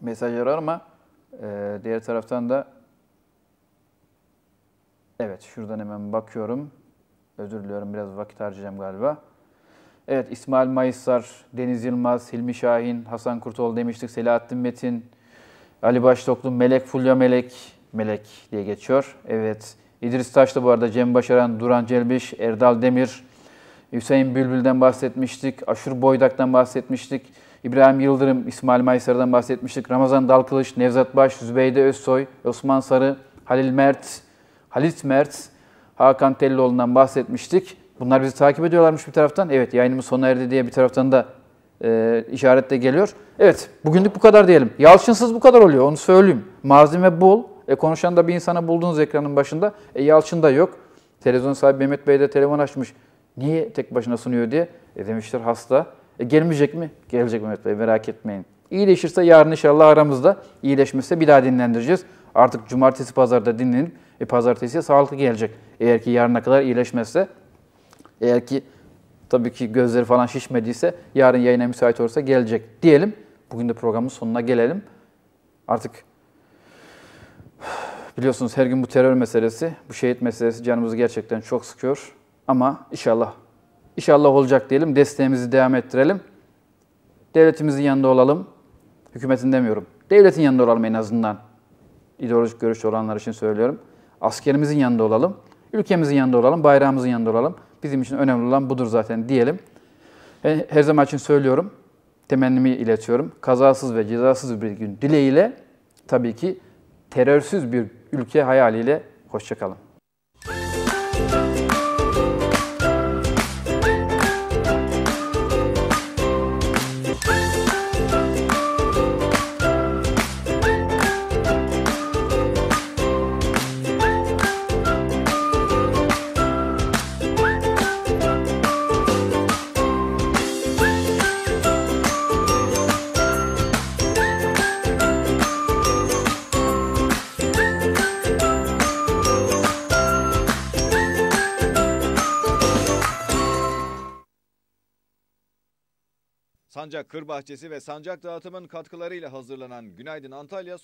mesajları ama e, diğer taraftan da evet şuradan hemen bakıyorum. Özür diliyorum biraz vakit harcayacağım galiba. Evet İsmail Mayısar, Deniz Yılmaz, Hilmi Şahin, Hasan Kurtol demiştik, Selahattin Metin, Ali Baştoklu, Melek Fulya Melek, Melek diye geçiyor. Evet İdris Taşlı bu arada, Cem Başaran, Duran Celbiş, Erdal Demir, Hüseyin Bülbül'den bahsetmiştik, Aşur Boydak'tan bahsetmiştik, İbrahim Yıldırım, İsmail Maysar'dan bahsetmiştik, Ramazan Dalkılıç, Nevzat Baş, Zübeyde Özsoy, Osman Sarı, Halil Mert, Halit Mert, Hakan Tellioğlu'ndan bahsetmiştik. Bunlar bizi takip ediyorlarmış bir taraftan. Evet yayınımız sona erdi diye bir taraftan da e, işaret de geliyor. Evet bugünlük bu kadar diyelim. Yalçınsız bu kadar oluyor onu söyleyeyim. Malzeme bol. E, konuşan da bir insana buldunuz ekranın başında. E, Yalçın da yok. Televizyon sahibi Mehmet Bey de telefon açmış. Niye tek başına sunuyor diye. E, demişler hasta. E, gelmeyecek mi? Gelecek Mehmet Bey merak etmeyin. İyileşirse yarın inşallah aramızda. İyileşmezse bir daha dinlendireceğiz. Artık cumartesi pazarda dinlenip e, pazartesiye sağlıklı gelecek. Eğer ki yarına kadar iyileşmezse eğer ki tabii ki gözleri falan şişmediyse yarın yayına müsait olursa gelecek diyelim. Bugün de programın sonuna gelelim. Artık biliyorsunuz her gün bu terör meselesi, bu şehit meselesi canımızı gerçekten çok sıkıyor. Ama inşallah, inşallah olacak diyelim. Desteğimizi devam ettirelim. Devletimizin yanında olalım. Hükümetin demiyorum. Devletin yanında olalım en azından. İdeolojik görüş olanlar için söylüyorum. Askerimizin yanında olalım. Ülkemizin yanında olalım. Bayrağımızın yanında olalım. Bizim için önemli olan budur zaten diyelim. E, her zaman için söylüyorum, temennimi iletiyorum. Kazasız ve cezasız bir gün dileğiyle tabii ki terörsüz bir ülke hayaliyle hoşçakalın. Sancak Kır Bahçesi ve Sancak Dağıtım'ın katkılarıyla hazırlanan Günaydın Antalya